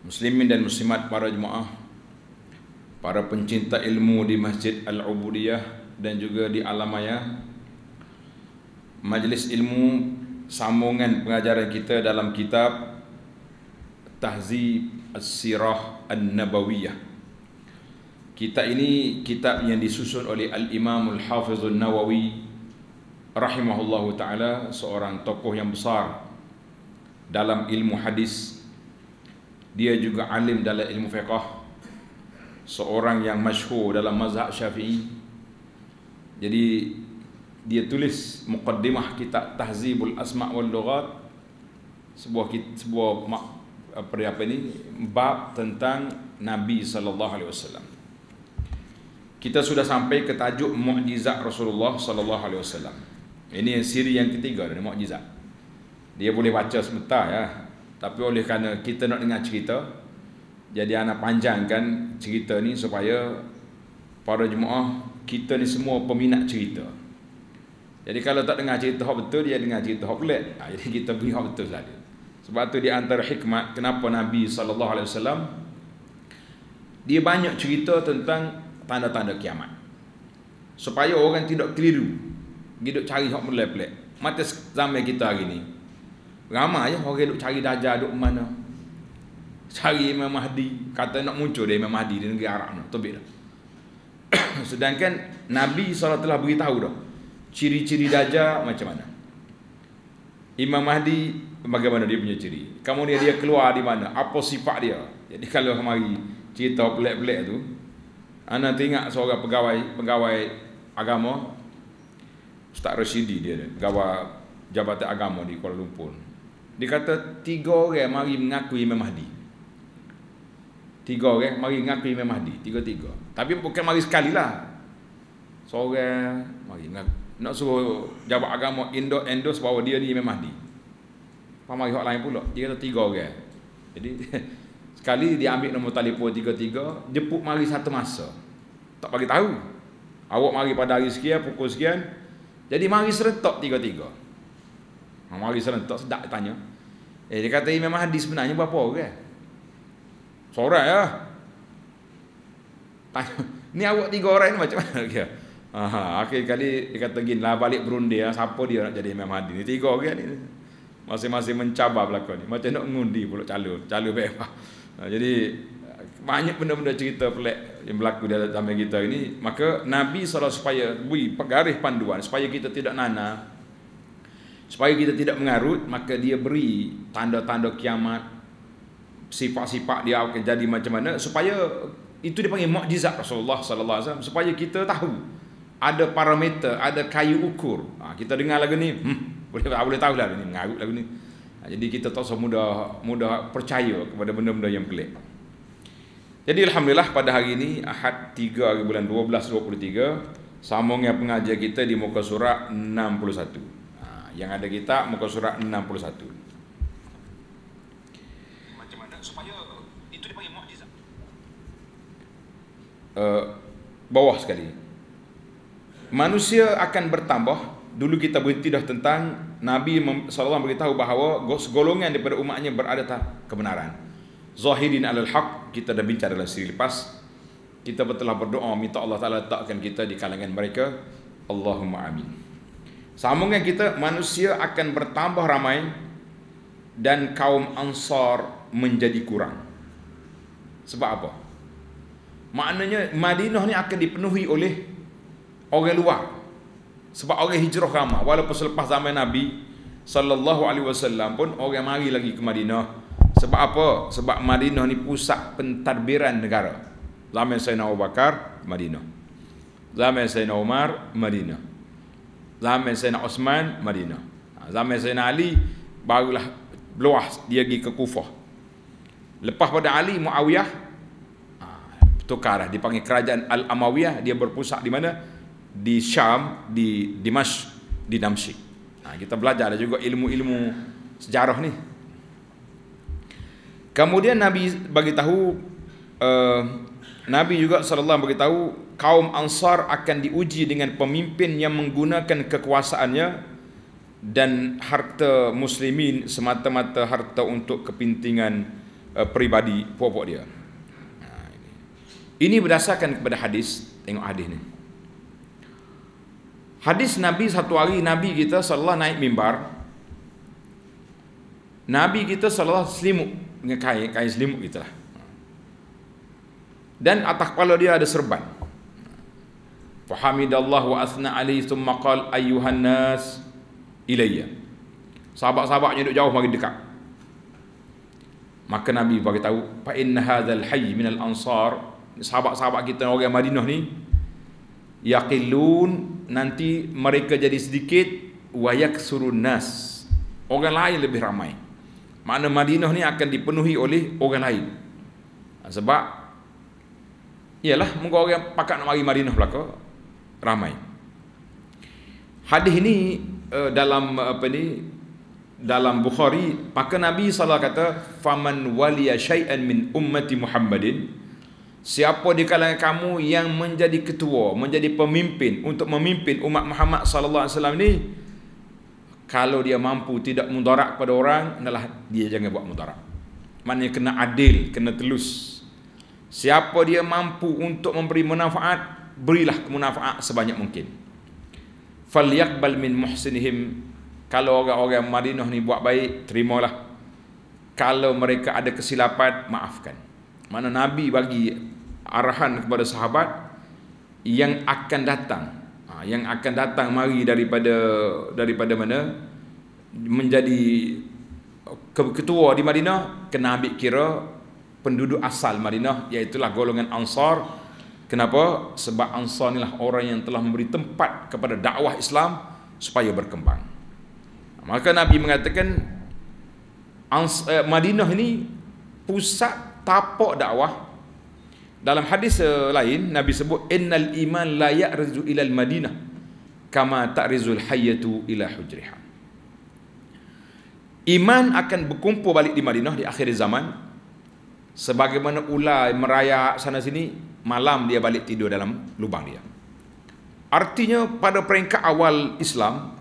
Muslimin dan muslimat para jemaah Para pencinta ilmu di Masjid Al-Ubudiyah Dan juga di Alamaya Majlis ilmu Sambungan pengajaran kita dalam kitab Tahzib As-Sirah An-Nabawiyah Kitab ini kitab yang disusun oleh Al-Imam Al-Hafizul Nawawi Rahimahullahu Ta'ala Seorang tokoh yang besar Dalam ilmu hadis dia juga alim dalam ilmu fiqah Seorang yang masyhur dalam mazhab syafi'i Jadi dia tulis mukaddimah kitab Tahzibul Asma' wal Lughat sebuah sebuah apa ini bab tentang Nabi sallallahu alaihi wasallam. Kita sudah sampai ke tajuk mukjizat Rasulullah sallallahu alaihi wasallam. Ini siri yang ketiga dari mukjizat. Dia boleh baca sebentar ya. Tapi oleh kerana kita nak dengar cerita, jadi anak panjang kan cerita ni supaya para jemaah kita ni semua peminat cerita. Jadi kalau tak dengar cerita hak betul dia dengar cerita hak pelik. Ha, jadi kita beri hak betul saja. Sebab tu di antara hikmat kenapa Nabi saw dia banyak cerita tentang tanda-tanda kiamat. Supaya orang tidak keliru. Gidok cari hak pelik-pelik. Mata zaman kita hari ni, Ramai je orang duk cari dajah duk mana. Cari Imam Mahdi. Kata nak muncul dia Imam Mahdi di negeri Arab ni. Tobik dah. Sedangkan Nabi SAW telah beritahu dah. Ciri-ciri dajah macam mana. Imam Mahdi bagaimana dia punya ciri. Kamu dia dia keluar di mana. Apa sifat dia. Jadi kalau kemari cerita pelik-pelik tu. Ana tengok seorang pegawai pegawai agama. Ustaz Rashidi dia. Pegawai Jabatan Agama di Kuala Lumpur. Dia kata tiga orang mari mengaku Imam Mahdi. Tiga orang mari mengaku Imam Mahdi, tiga-tiga. Tapi bukan mari sekali lah. Seorang mari nak nak suruh jabat agama Indo Endos bahawa dia ni Imam Mahdi. Apa mari orang lain pula. Dia kata tiga orang. Jadi sekali dia ambil nombor telefon tiga-tiga, jemput mari satu masa. Tak bagi tahu. Awak mari pada hari sekian, pukul sekian. Jadi mari serentak tiga-tiga. Ha, mari serentak sedap tanya. Eh, dia kata Imam eh, Mahdi sebenarnya berapa orang? Kan? Seorang ya. Tanya, ni awak tiga orang ni macam mana dia? Okay. Aha, akhir kali dia kata gini lah balik berundi ya, siapa dia nak jadi Imam Mahdi ni? Tiga orang ni. masih-masih mencabar belakang ni. Macam nak ngundi, pula calo, calo baik nah, ha, jadi banyak benda-benda cerita pelik yang berlaku di dalam kita ini. Maka Nabi SAW supaya bui pegarih panduan supaya kita tidak nana supaya kita tidak mengarut maka dia beri tanda-tanda kiamat sifat-sifat dia akan jadi macam mana supaya itu dipanggil mukjizat Rasulullah sallallahu alaihi wasallam supaya kita tahu ada parameter ada kayu ukur ha, kita dengar lagu ni hmm, boleh tak boleh tahu lah ni mengarut lagu ni ha, jadi kita tak semudah mudah percaya kepada benda-benda yang pelik jadi alhamdulillah pada hari ini Ahad 3 hari bulan 12 23 sambungnya pengajar kita di muka surat 61 yang ada kita muka surat 61. Macam mana supaya itu dipanggil mukjizat? Eh uh, bawah sekali. Manusia akan bertambah. Dulu kita berhenti dah tentang Nabi Sallallahu SAW beritahu bahawa segolongan daripada umatnya berada tak kebenaran. Zahirin alal haq kita dah bincang dalam siri lepas. Kita telah berdoa minta Allah Ta'ala letakkan kita di kalangan mereka. Allahumma amin. Sambungnya kita manusia akan bertambah ramai dan kaum ansar menjadi kurang. Sebab apa? Maknanya Madinah ni akan dipenuhi oleh orang luar. Sebab orang hijrah ramai. Walaupun selepas zaman Nabi sallallahu alaihi wasallam pun orang mari lagi ke Madinah. Sebab apa? Sebab Madinah ni pusat pentadbiran negara. Zaman Sayyidina Abu Bakar, Madinah. Zaman Sayyidina Umar, Madinah zaman Sayyidina Osman Madinah ha, zaman Sayyidina Ali barulah luah dia pergi ke Kufah lepas pada Ali Muawiyah ha, tukar dipanggil kerajaan Al-Amawiyah dia berpusat di mana di Syam di Dimash di Damsyik nah, ha, kita belajar ada juga ilmu-ilmu sejarah ni kemudian Nabi bagi tahu uh, Nabi juga SAW beritahu kaum Ansar akan diuji dengan pemimpin yang menggunakan kekuasaannya dan harta muslimin semata-mata harta untuk kepentingan uh, peribadi puak-puak dia. Ini berdasarkan kepada hadis, tengok hadis ni. Hadis Nabi satu hari Nabi kita sallallahu naik mimbar. Nabi kita sallallahu selimut dengan kain kain selimut gitulah dan atas kepala dia ada serban Fahamidallah wa asna alaihi summa qal ayyuhan nas ilayya Sahabat-sahabatnya duduk jauh makin dekat Maka Nabi bagi tahu fa inna hadzal hayy min al ansar sahabat-sahabat kita orang Madinah ni yaqilun nanti mereka jadi sedikit wa yaksurun nas orang lain lebih ramai Mana Madinah ni akan dipenuhi oleh orang lain sebab ialah muka orang yang pakat nak mari Madinah belaka ramai. Hadis ini uh, dalam apa ni dalam Bukhari pakat Nabi SAW kata faman waliya syai'an min ummati Muhammadin siapa di kalangan kamu yang menjadi ketua menjadi pemimpin untuk memimpin umat Muhammad sallallahu alaihi wasallam ni kalau dia mampu tidak mudarat pada orang adalah dia jangan buat mudarat maknanya kena adil kena telus Siapa dia mampu untuk memberi manfaat, berilah kemunafaat sebanyak mungkin. Falyaqbal min muhsinihim. Kalau orang-orang Madinah ni buat baik, terimalah. Kalau mereka ada kesilapan, maafkan. Mana Nabi bagi arahan kepada sahabat yang akan datang. Ha, yang akan datang mari daripada daripada mana? menjadi ketua di Madinah kena ambil kira penduduk asal Madinah iaitu golongan Ansar. Kenapa? Sebab Ansar inilah orang yang telah memberi tempat kepada dakwah Islam supaya berkembang. Maka Nabi mengatakan eh, Madinah ini pusat tapak dakwah. Dalam hadis eh, lain Nabi sebut innal iman la ya'rizu ila al-Madinah kama ta'rizul hayatu ila hujriha. Iman akan berkumpul balik di Madinah di akhir zaman sebagaimana ular merayap sana sini malam dia balik tidur dalam lubang dia artinya pada peringkat awal Islam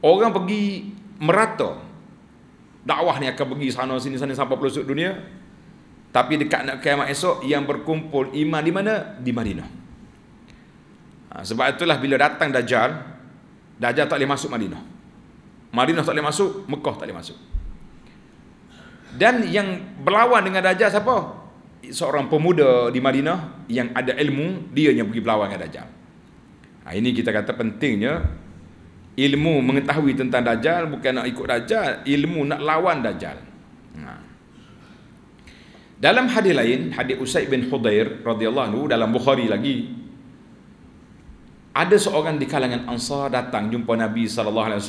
orang pergi merata dakwah ni akan pergi sana sini sana sampai pelosok dunia tapi dekat nak kiamat esok yang berkumpul iman di mana di Madinah ha, sebab itulah bila datang Dajjal Dajjal tak boleh masuk Madinah Madinah tak boleh masuk Mekah tak boleh masuk dan yang berlawan dengan Dajjal siapa? Seorang pemuda di Madinah yang ada ilmu, dia yang pergi berlawan dengan Dajjal. Nah, ha, ini kita kata pentingnya ilmu mengetahui tentang Dajjal bukan nak ikut Dajjal, ilmu nak lawan Dajjal. Nah. Ha. Dalam hadis lain, hadis Usaid bin Hudair radhiyallahu anhu dalam Bukhari lagi ada seorang di kalangan Ansar datang jumpa Nabi saw.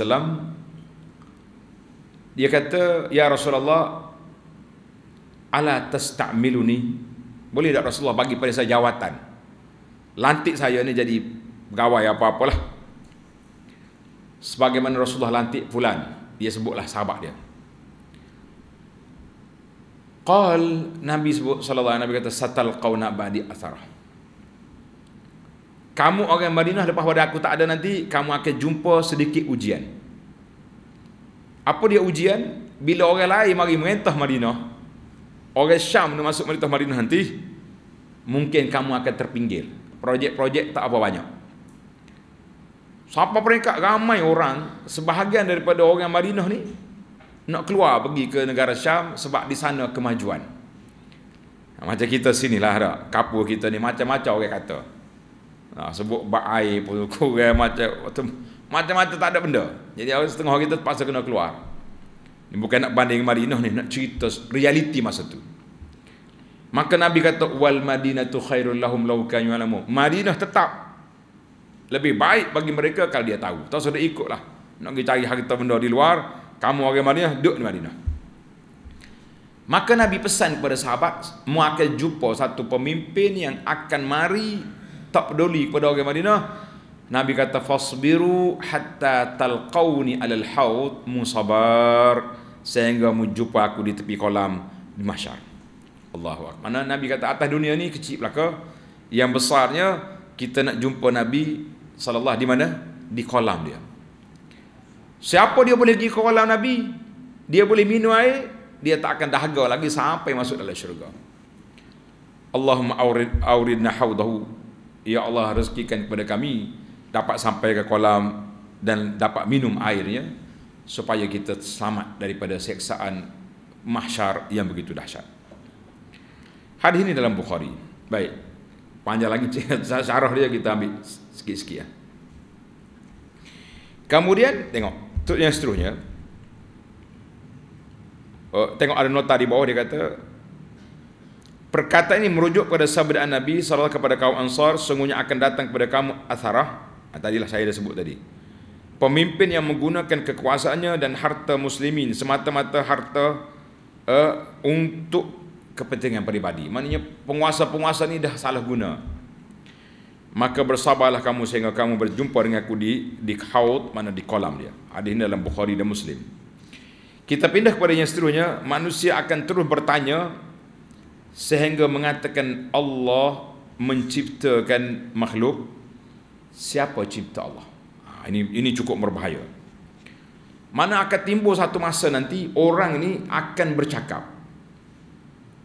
Dia kata, "Ya Rasulullah, ala ni boleh tak Rasulullah bagi pada saya jawatan lantik saya ni jadi pegawai apa-apalah sebagaimana Rasulullah lantik fulan dia sebutlah sahabat dia qal nabi sebut sallallahu alaihi nabi kata satal qauna badi athara kamu orang Madinah lepas pada aku tak ada nanti kamu akan jumpa sedikit ujian apa dia ujian bila orang lain mari merentah Madinah orang Syam nak masuk Madinah Madinah nanti mungkin kamu akan terpinggir projek-projek tak apa banyak siapa peringkat ramai orang sebahagian daripada orang Madinah ni nak keluar pergi ke negara Syam sebab di sana kemajuan macam kita sini lah dah kapur kita ni macam-macam orang kata nah, sebut bak air pun kurang macam macam-macam tak ada benda jadi orang setengah kita terpaksa kena keluar ini bukan nak banding Madinah ni, nak cerita realiti masa tu. Maka Nabi kata wal madinatu khairul lahum law kan yu'lamu. Madinah tetap lebih baik bagi mereka kalau dia tahu. Tak sudah lah. Nak pergi cari harta benda di luar, kamu orang Madinah duduk di Madinah. Maka Nabi pesan kepada sahabat, mu akan jumpa satu pemimpin yang akan mari tak peduli kepada orang Madinah. Nabi kata fasbiru hatta talqauni alal haud musabar. sabar sehingga jumpa aku di tepi kolam di mahsyar. Allahu akbar. Mana Nabi kata atas dunia ni kecil belaka, yang besarnya kita nak jumpa Nabi sallallahu di mana? Di kolam dia. Siapa dia boleh pergi ke kolam Nabi? Dia boleh minum air, dia tak akan dahaga lagi sampai masuk dalam syurga. Allahumma aurid awridna hawdahu. Ya Allah rezekikan kepada kami dapat sampai ke kolam dan dapat minum airnya supaya kita selamat daripada seksaan mahsyar yang begitu dahsyat. Hadis ini dalam Bukhari. Baik. Panjang lagi Sarah dia kita ambil sikit-sikit ya. Kemudian tengok tu yang seterusnya. Uh, tengok ada nota di bawah dia kata perkataan ini merujuk kepada sabda Nabi sallallahu kepada kaum Ansar sungguhnya akan datang kepada kamu asarah. Nah, tadilah saya dah sebut tadi pemimpin yang menggunakan kekuasaannya dan harta muslimin semata-mata harta uh, untuk kepentingan peribadi maknanya penguasa-penguasa ini dah salah guna maka bersabarlah kamu sehingga kamu berjumpa dengan aku di di haud mana di kolam dia ada ini dalam bukhari dan muslim kita pindah kepada yang seterusnya manusia akan terus bertanya sehingga mengatakan Allah menciptakan makhluk siapa cipta Allah Ah, ini ini cukup berbahaya. Mana akan timbul satu masa nanti orang ini akan bercakap.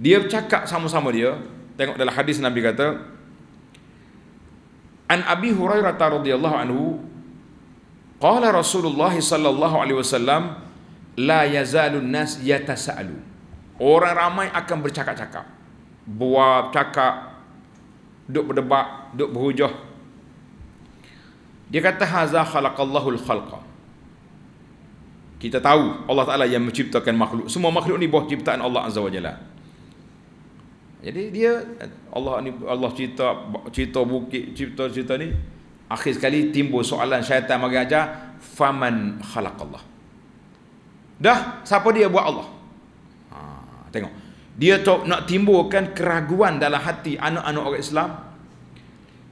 Dia bercakap sama-sama dia. Tengok dalam hadis Nabi kata An Abi Hurairah radhiyallahu anhu qala Rasulullah sallallahu alaihi wasallam la yazalun nas yatasalu. Orang ramai akan bercakap-cakap. Buat cakap duk berdebat, duk berhujah dia kata haza khalaqallahu al-khalqa. Kita tahu Allah Taala yang menciptakan makhluk. Semua makhluk ni bawah ciptaan Allah Azza wa Jalla. Jadi dia Allah ni Allah cipta cipta bukit cipta cerita ni akhir sekali timbul soalan syaitan mari ajar faman khalaqallah. Dah siapa dia buat Allah? Ha, tengok. Dia tak nak timbulkan keraguan dalam hati anak-anak orang Islam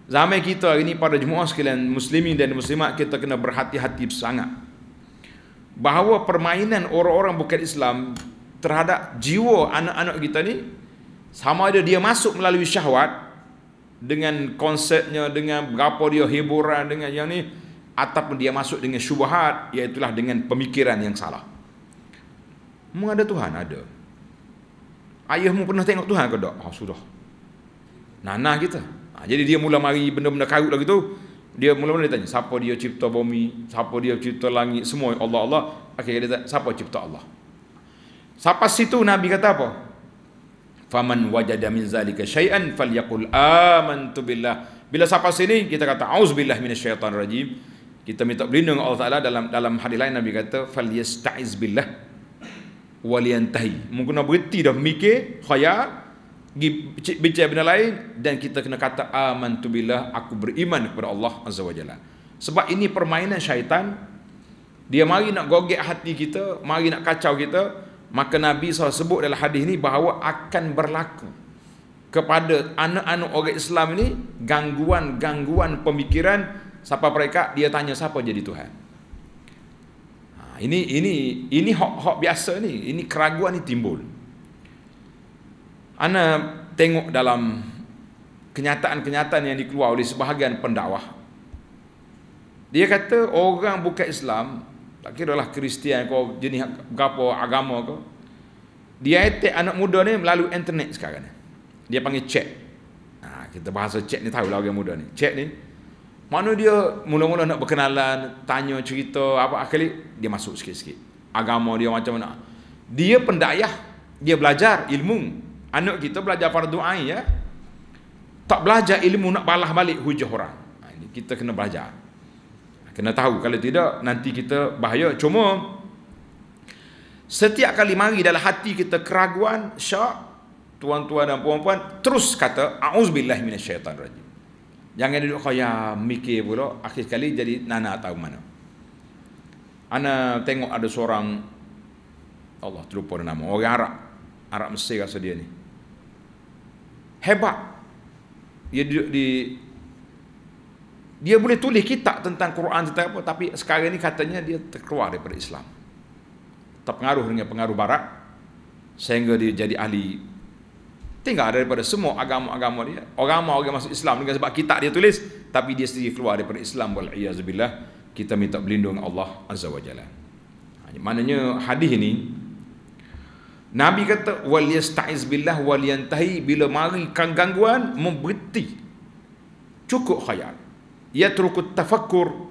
Zaman kita ini pada jemaah sekalian muslimin dan muslimat kita kena berhati-hati sangat. Bahawa permainan orang-orang bukan Islam terhadap jiwa anak-anak kita ni sama ada dia masuk melalui syahwat dengan konsepnya dengan berapa dia hiburan dengan yang ni ataupun dia masuk dengan syubhat iaitu dengan pemikiran yang salah. Mengada ada Tuhan ada. Ayahmu pernah tengok Tuhan ke tak? Oh, sudah. Nana kita. Ha, jadi dia mula mari benda-benda karut lagi tu. Dia mula-mula dia tanya, siapa dia cipta bumi? Siapa dia cipta langit? Semua Allah Allah. Akhirnya dia tanya, siapa cipta Allah? Sampai situ Nabi kata apa? Faman wajada min zalika syai'an falyakul amantu billah. Bila sampai sini kita kata auzubillah rajim, Kita minta berlindung Allah Taala dalam dalam hadis lain Nabi kata falyasta'iz billah waliyantahi. Mungkin nak berhenti dah mikir khayal pergi bincang benda lain dan kita kena kata aman tu billah aku beriman kepada Allah azza wajalla sebab ini permainan syaitan dia mari nak gogek hati kita mari nak kacau kita maka nabi SAW sebut dalam hadis ini bahawa akan berlaku kepada anak-anak orang Islam ini gangguan-gangguan pemikiran siapa mereka dia tanya siapa jadi tuhan ha, ini ini ini hok-hok biasa ni ini keraguan ni timbul Ana tengok dalam kenyataan-kenyataan yang dikeluarkan oleh sebahagian pendakwah. Dia kata orang bukan Islam, tak kira lah Kristian kau jenis apa agama kau. Dia etek anak muda ni melalui internet sekarang ni. Dia panggil chat. Ha, kita bahasa chat ni tahu lah orang muda ni. Chat ni. Mana dia mula-mula nak berkenalan, tanya cerita, apa akhirnya dia masuk sikit-sikit. Agama dia macam mana. Dia pendakyah, dia belajar ilmu. Anak kita belajar fardu ain ya. Tak belajar ilmu nak balah balik hujah orang. Ha, kita kena belajar. Kena tahu kalau tidak nanti kita bahaya. Cuma setiap kali mari dalam hati kita keraguan, syak, tuan-tuan dan puan-puan terus kata auzubillahi minasyaitanirrajim. Jangan duduk kaya mikir pula akhir sekali jadi nana tahu mana. Ana tengok ada seorang Allah terlupa nama orang Arab. Arab Mesir rasa dia ni hebat dia duduk di dia boleh tulis kitab tentang Quran tentang apa tapi sekarang ni katanya dia terkeluar daripada Islam terpengaruh dengan pengaruh barat sehingga dia jadi ahli tinggal daripada semua agama-agama dia orang mau orang masuk Islam dengan sebab kitab dia tulis tapi dia sendiri keluar daripada Islam wal iazbillah kita minta berlindung Allah azza wajalla ha, maknanya hadis ini Nabi kata wal yastaiz billah wal yantahi bila mari kan gangguan memberhenti cukup khayal ia terukut tafakur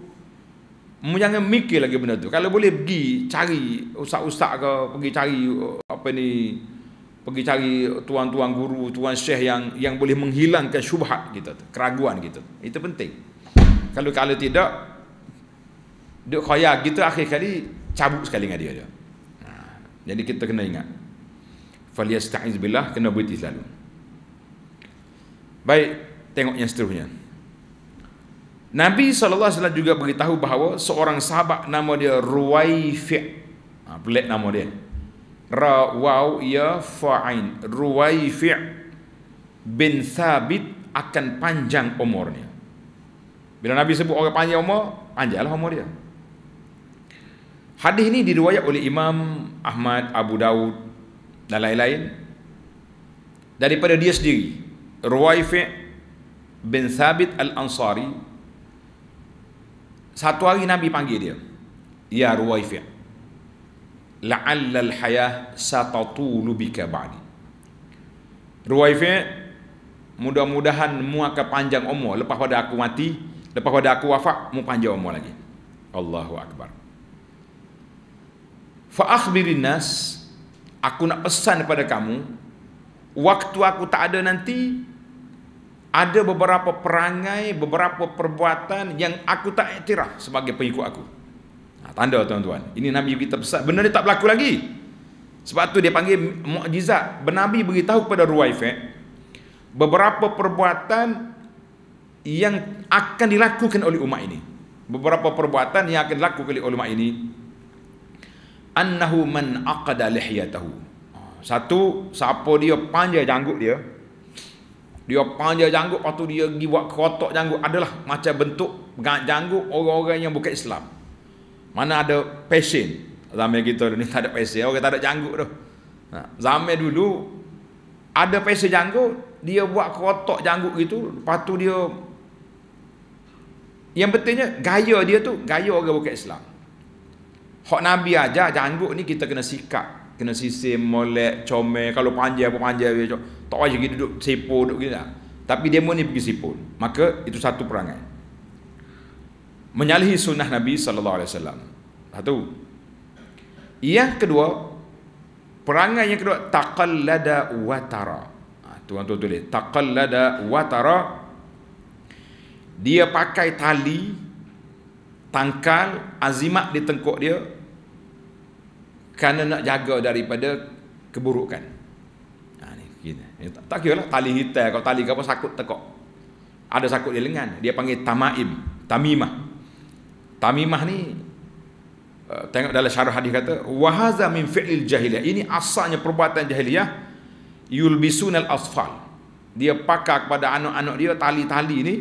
jangan mikir lagi benda tu kalau boleh pergi cari ustaz-ustaz ke pergi cari uh, apa ni pergi cari tuan-tuan guru tuan syekh yang yang boleh menghilangkan syubhat kita tu keraguan kita itu penting kalau kalau tidak duk khayal kita akhir kali cabut sekali dengan dia dia ha. jadi kita kena ingat falyasta'iz billah kena berhenti selalu. Baik, tengok yang seterusnya. Nabi SAW juga beritahu bahawa seorang sahabat nama dia Ruwaifi' ha, pelik nama dia Ra ya fa'in Ruwaifi' bin Thabit akan panjang umurnya bila Nabi sebut orang panjang umur panjanglah umur dia hadis ini diriwayat oleh Imam Ahmad Abu Daud dan lain-lain daripada dia sendiri Ruwaifi bin Thabit Al-Ansari satu hari Nabi panggil dia Ya Ruwaifi la'allal hayah satatulu bika ba'di Ruwaifi mudah-mudahan mu akan panjang umur lepas pada aku mati lepas pada aku wafat mu panjang umur lagi Allahu Akbar fa akhbirin nas aku nak pesan kepada kamu waktu aku tak ada nanti ada beberapa perangai beberapa perbuatan yang aku tak iktiraf sebagai pengikut aku nah, ha, tanda tuan-tuan ini nabi kita pesan benda ni tak berlaku lagi sebab tu dia panggil mukjizat nabi beritahu kepada ruwaifah eh, beberapa perbuatan yang akan dilakukan oleh umat ini beberapa perbuatan yang akan dilakukan oleh umat ini annahu man aqada lihyatahu ha, satu siapa dia panjang janggut dia dia panjang janggut patu dia pergi buat kerotok janggut adalah macam bentuk janggut orang-orang yang bukan Islam mana ada passion zaman kita ni tak ada passion orang tak ada janggut tu ha, zaman dulu ada passion janggut dia buat kerotok janggut gitu patu dia yang pentingnya gaya dia tu gaya orang bukan Islam Hak Nabi aja janggut ni kita kena sikat. Kena sisim, molek, comel. Kalau panjang apa panjang. Tak wajib kita duduk sipur, duduk gini Tapi demo ni pergi sipur. Maka itu satu perangai. Menyalahi sunnah Nabi SAW. Satu. Yang kedua, perangai yang kedua, taqallada watara. Ha, tuan-tuan tulis. Taqallada watara. Dia pakai tali, tangkal, azimat di tengkuk dia, kerana nak jaga daripada keburukan. Ha, ni, kita. tak, tak kira lah tali hitam kalau tali apa sakut tekok. Ada sakut di lengan. Dia panggil tamaim, tamimah. Tamimah ni uh, tengok dalam syarah hadis kata wahaza min fi'il jahiliyah. Ini asalnya perbuatan jahiliyah yulbisun al-asfal. Dia pakai kepada anak-anak dia tali-tali ni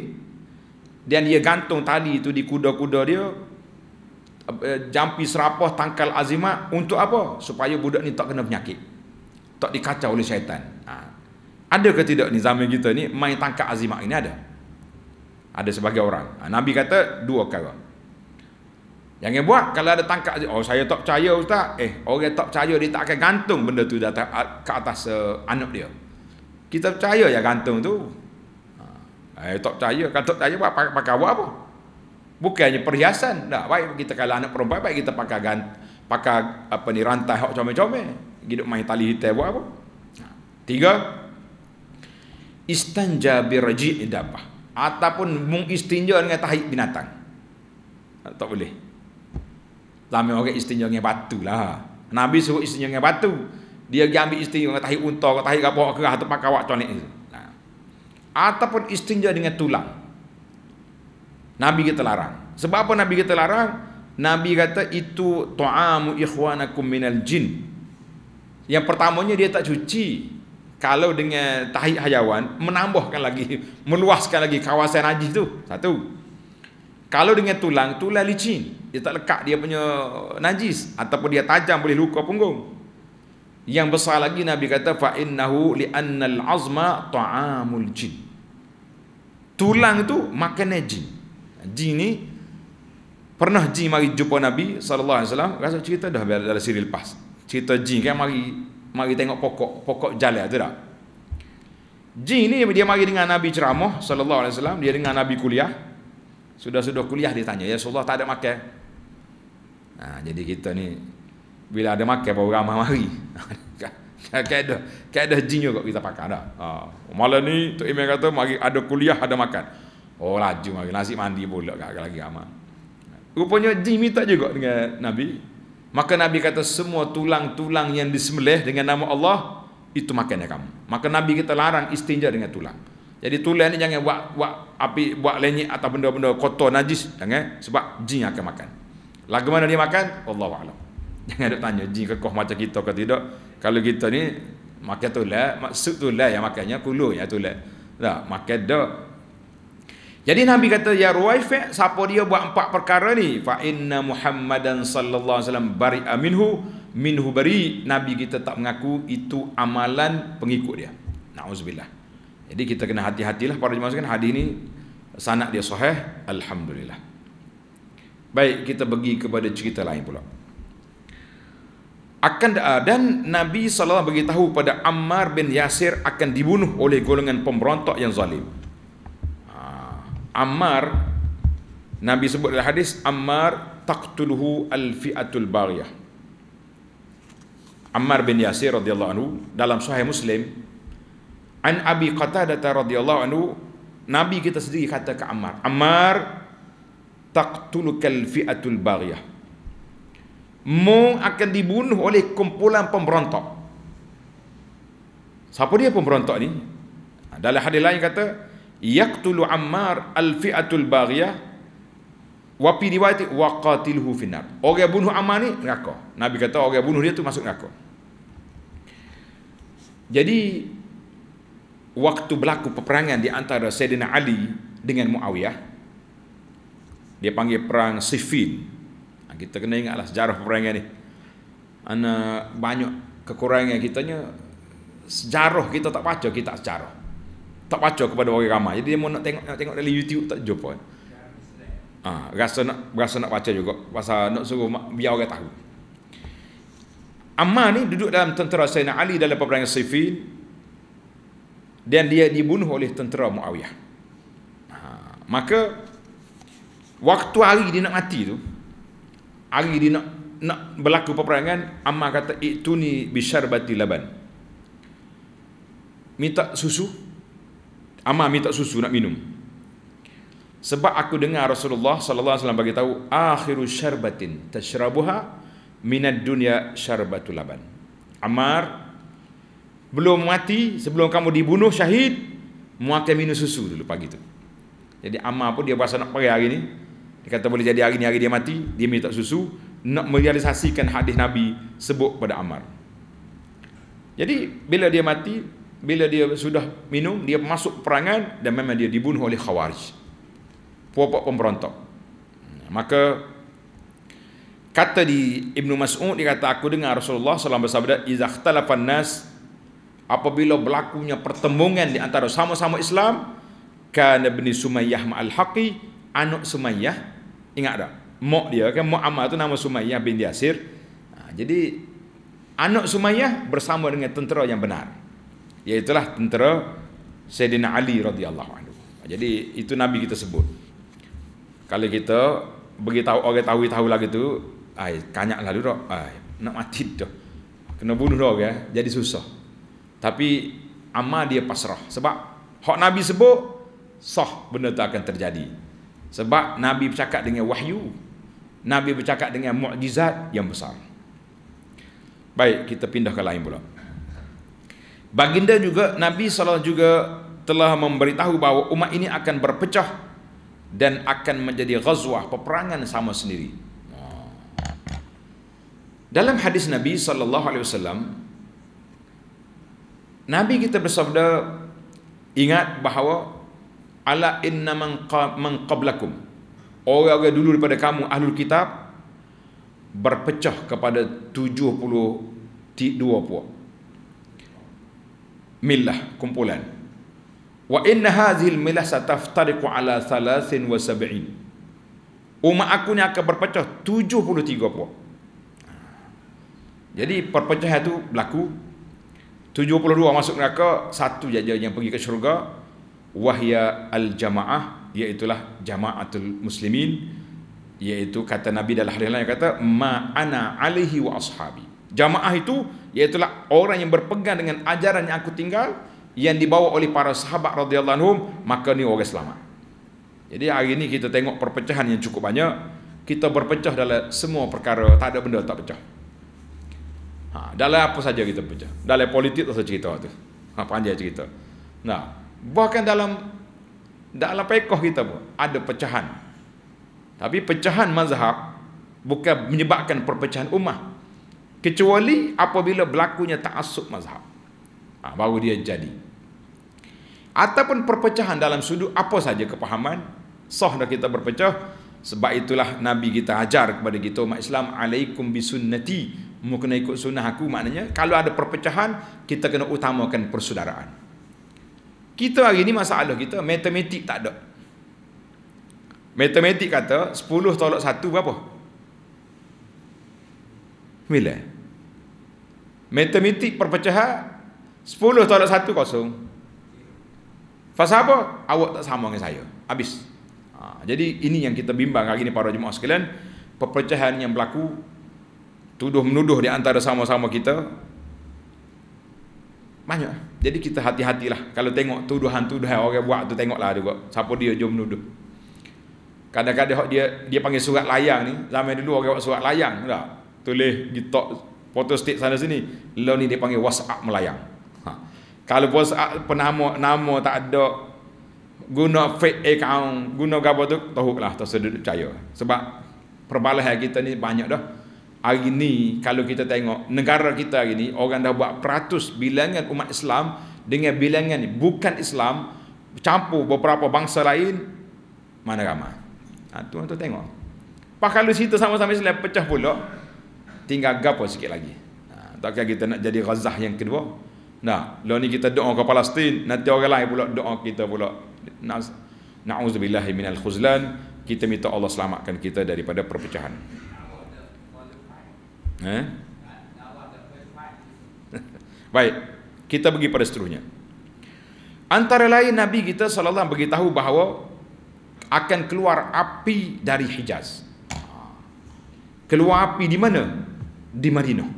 dan dia gantung tali itu di kuda-kuda dia Eh, jampi serapah tangkal azimat untuk apa? Supaya budak ni tak kena penyakit. Tak dikacau oleh syaitan. Ha. Ada ke tidak ni zaman kita ni main tangkal azimat ini ada? Ada sebagai orang. Ha. Nabi kata dua perkara. Yang yang buat kalau ada tangkal oh saya tak percaya ustaz. Eh, orang tak percaya dia tak akan gantung benda tu datang ke atas uh, anak dia. Kita percaya ya gantung tu. Ha. Eh, tak percaya, kalau tak percaya pakai, pakai apa? Bukan hanya perhiasan. Tak baik kita kalau anak perempuan baik kita pakai gant, pakai apa ni rantai hok comel-comel. Gitu main tali hitam buat apa? Ha. Tiga. Istanja birji idapa ataupun mung istinja dengan tahi binatang. Tak boleh. Lama orang istinja dengan batu lah. Nabi suruh istinja dengan batu. Dia pergi ambil istinja dengan tahi unta, tahi kapok kerah, pakai kawak conik. Nah. Ha. Ataupun istinja dengan tulang. Nabi kita larang. Sebab apa Nabi kita larang? Nabi kata itu taamu ikhwanakum minal jin. Yang pertamanya dia tak cuci. Kalau dengan tahiyat hayawan menambahkan lagi, meluaskan lagi kawasan najis tu. Satu. Kalau dengan tulang, tulang licin. Dia tak lekat dia punya najis ataupun dia tajam boleh luka punggung. Yang besar lagi Nabi kata fa innahu li al azma ta'amul jin. Tulang tu makanan jin. Ji ni pernah Ji mari jumpa Nabi sallallahu alaihi wasallam, rasa cerita dah dalam siri lepas. Cerita Ji kan mari mari tengok pokok pokok jalan ya, tu dah. Ji ni dia mari dengan Nabi ceramah sallallahu alaihi wasallam, dia dengan Nabi kuliah. Sudah-sudah kuliah dia tanya, "Ya Rasulullah tak ada makan?" Ha, jadi kita ni bila ada makan baru ramai mari. Kaedah kaedah jin juga kita pakai dah. Ha, malam ni Tok Imam kata mari ada kuliah ada makan. Oh laju lagi Nasi mandi pula Kakak lagi aman Rupanya jin minta juga dengan Nabi Maka Nabi kata semua tulang-tulang yang disembelih dengan nama Allah Itu makannya kamu Maka Nabi kita larang istinja dengan tulang Jadi tulang ni jangan buat, buat api buat lenyek atau benda-benda kotor najis jangan sebab jin akan makan. Lagu mana dia makan? Allah a'lam. Jangan ada tanya jin kekoh macam kita ke tidak. Kalau kita ni makan tulang, maksud tulang yang makannya kulu ya tulang. Tak, makan dah jadi Nabi kata ya Ruwaifi siapa dia buat empat perkara ni fa inna Muhammadan sallallahu alaihi wasallam bari aminhu minhu bari Nabi kita tak mengaku itu amalan pengikut dia. Nauzubillah. Jadi kita kena hati-hatilah para jemaah sekarang hadis ni sanad dia sahih alhamdulillah. Baik kita bagi kepada cerita lain pula. Akan dan Nabi sallallahu beritahu pada Ammar bin Yasir akan dibunuh oleh golongan pemberontak yang zalim. Ammar Nabi sebut dalam hadis Ammar taqtuluhu al-fi'atul baghiyah. Ammar bin Yasir radhiyallahu anhu dalam Sahih Muslim An Abi Qatadah radhiyallahu anhu Nabi kita sendiri kata ke Ammar Ammar taqtulukal fi'atul baghiyah. Mu akan dibunuh oleh kumpulan pemberontak. Siapa dia pemberontak ni? Ha, dalam hadis lain kata yaqtulu Ammar al-fi'atul baghiyah wa fi riwayat wa qatiluhu finnar. Orang bunuh Ammar ni neraka. Nabi kata orang bunuh dia tu masuk neraka. Jadi waktu berlaku peperangan di antara Sayyidina Ali dengan Muawiyah dia panggil perang Siffin. Ha, kita kena ingatlah sejarah peperangan ni. Ana banyak kekurangan kitanya sejarah kita tak baca kita sejarah tak baca kepada orang ramai jadi dia mau nak tengok nak tengok dalam YouTube tak jumpa ha, rasa nak rasa nak baca juga pasal nak suruh biar orang tahu Ammar ni duduk dalam tentera Sayyidina Ali dalam peperangan Siffin dan dia dibunuh oleh tentera Muawiyah ha, maka waktu hari dia nak mati tu hari dia nak nak berlaku peperangan Ammar kata itu ni bisyarbati laban minta susu Amar minta susu nak minum. Sebab aku dengar Rasulullah sallallahu alaihi wasallam bagi tahu akhiru syarbatin tashrabuha minad dunya syarbatul laban. Amar belum mati sebelum kamu dibunuh syahid muak minum susu dulu pagi tu. Jadi Amar pun dia berasa nak pergi hari ni. Dia kata boleh jadi hari ni hari dia mati, dia minta susu nak merealisasikan hadis Nabi sebut pada Amar. Jadi bila dia mati bila dia sudah minum dia masuk perangan dan memang dia dibunuh oleh khawarij puak-puak pemberontak maka kata di Ibnu Mas'ud dia kata aku dengar Rasulullah SAW bersabda izakhtalafan nas apabila berlakunya pertembungan di antara sama-sama Islam kana bin Sumayyah ma'al haqi anak Sumayyah ingat tak mak dia kan mak Ammar tu nama Sumayyah bin Yasir ha, jadi anak Sumayyah bersama dengan tentera yang benar Iaitulah tentera Sayyidina Ali radhiyallahu anhu. Jadi itu nabi kita sebut. Kalau kita beritahu orang tahu tahu lagi tu, ai kanyak lalu dok, ai nak mati dok. Kena bunuh dok ya, jadi susah. Tapi amal dia pasrah sebab hak nabi sebut sah benda tu akan terjadi. Sebab nabi bercakap dengan wahyu. Nabi bercakap dengan mukjizat yang besar. Baik, kita pindah ke lain pula. Baginda juga Nabi SAW juga telah memberitahu bahawa umat ini akan berpecah dan akan menjadi ghazwah peperangan sama sendiri. Dalam hadis Nabi sallallahu alaihi wasallam Nabi kita bersabda ingat bahawa ala inna man qablakum orang-orang dulu daripada kamu ahlul kitab berpecah kepada dua puak milah kumpulan wa inna hadhil milah sataftariqu ala thalathin wa sab'in umat aku ni akan berpecah 73 puak jadi perpecahan tu berlaku 72 masuk neraka satu saja yang pergi ke syurga wahya al jamaah iaitu jamaatul muslimin iaitu kata nabi dalam hadis lain kata ma ana alihi wa ashabi jamaah itu Iaitulah orang yang berpegang dengan ajaran yang aku tinggal yang dibawa oleh para sahabat radhiyallahu anhum maka ni orang selamat. Jadi hari ini kita tengok perpecahan yang cukup banyak. Kita berpecah dalam semua perkara, tak ada benda tak pecah. Ha, dalam apa saja kita pecah. Dalam politik tak cerita tu. Ha, panjang cerita. Nah, bahkan dalam dalam pekoh kita pun ada pecahan. Tapi pecahan mazhab bukan menyebabkan perpecahan umat. Kecuali apabila berlakunya ta'asub mazhab. Ha, baru dia jadi. Ataupun perpecahan dalam sudut apa saja kepahaman. Sah dah kita berpecah. Sebab itulah Nabi kita ajar kepada kita umat Islam. Alaikum bisunnati. Mu kena ikut sunnah aku. Maknanya kalau ada perpecahan, kita kena utamakan persaudaraan. Kita hari ini masalah kita, matematik tak ada. Matematik kata, 10 tolak 1 berapa? Bila? Matematik perpecahan 10 tolak 1 kosong Pasal apa? Awak tak sama dengan saya Habis ha, Jadi ini yang kita bimbang hari ini para jemaah sekalian Perpecahan yang berlaku Tuduh-menuduh di antara sama-sama kita banyak. Jadi kita hati-hatilah kalau tengok tuduhan-tuduhan orang buat tu tengoklah juga siapa dia jom menuduh. Kadang-kadang dia dia panggil surat layang ni, zaman dulu orang buat surat layang, tak? Tulis gitok Potter State sana sini Law ni dia panggil WhatsApp melayang ha. Kalau WhatsApp penama Nama tak ada Guna fake account Guna apa tu Tahu lah Tak sedut percaya Sebab Perbalahan kita ni banyak dah Hari ni Kalau kita tengok Negara kita hari ni Orang dah buat peratus Bilangan umat Islam Dengan bilangan ni Bukan Islam Campur beberapa bangsa lain Mana ramai ha, Tuan tu tengok Pak kalau cerita sama-sama Islam Pecah pula tinggal gapo sikit lagi. Ha, takkan kita nak jadi razah yang kedua? Nah, lawan ni kita doa ke Palestin, nanti orang lain pula doa kita pula. Na'udzubillahi minal khuzlan, kita minta Allah selamatkan kita daripada perpecahan. Eh? Baik, kita pergi pada seterusnya. Antara lain Nabi kita sallallahu alaihi Wasallam beritahu bahawa akan keluar api dari Hijaz. Ha. Keluar api di mana? di Madinah.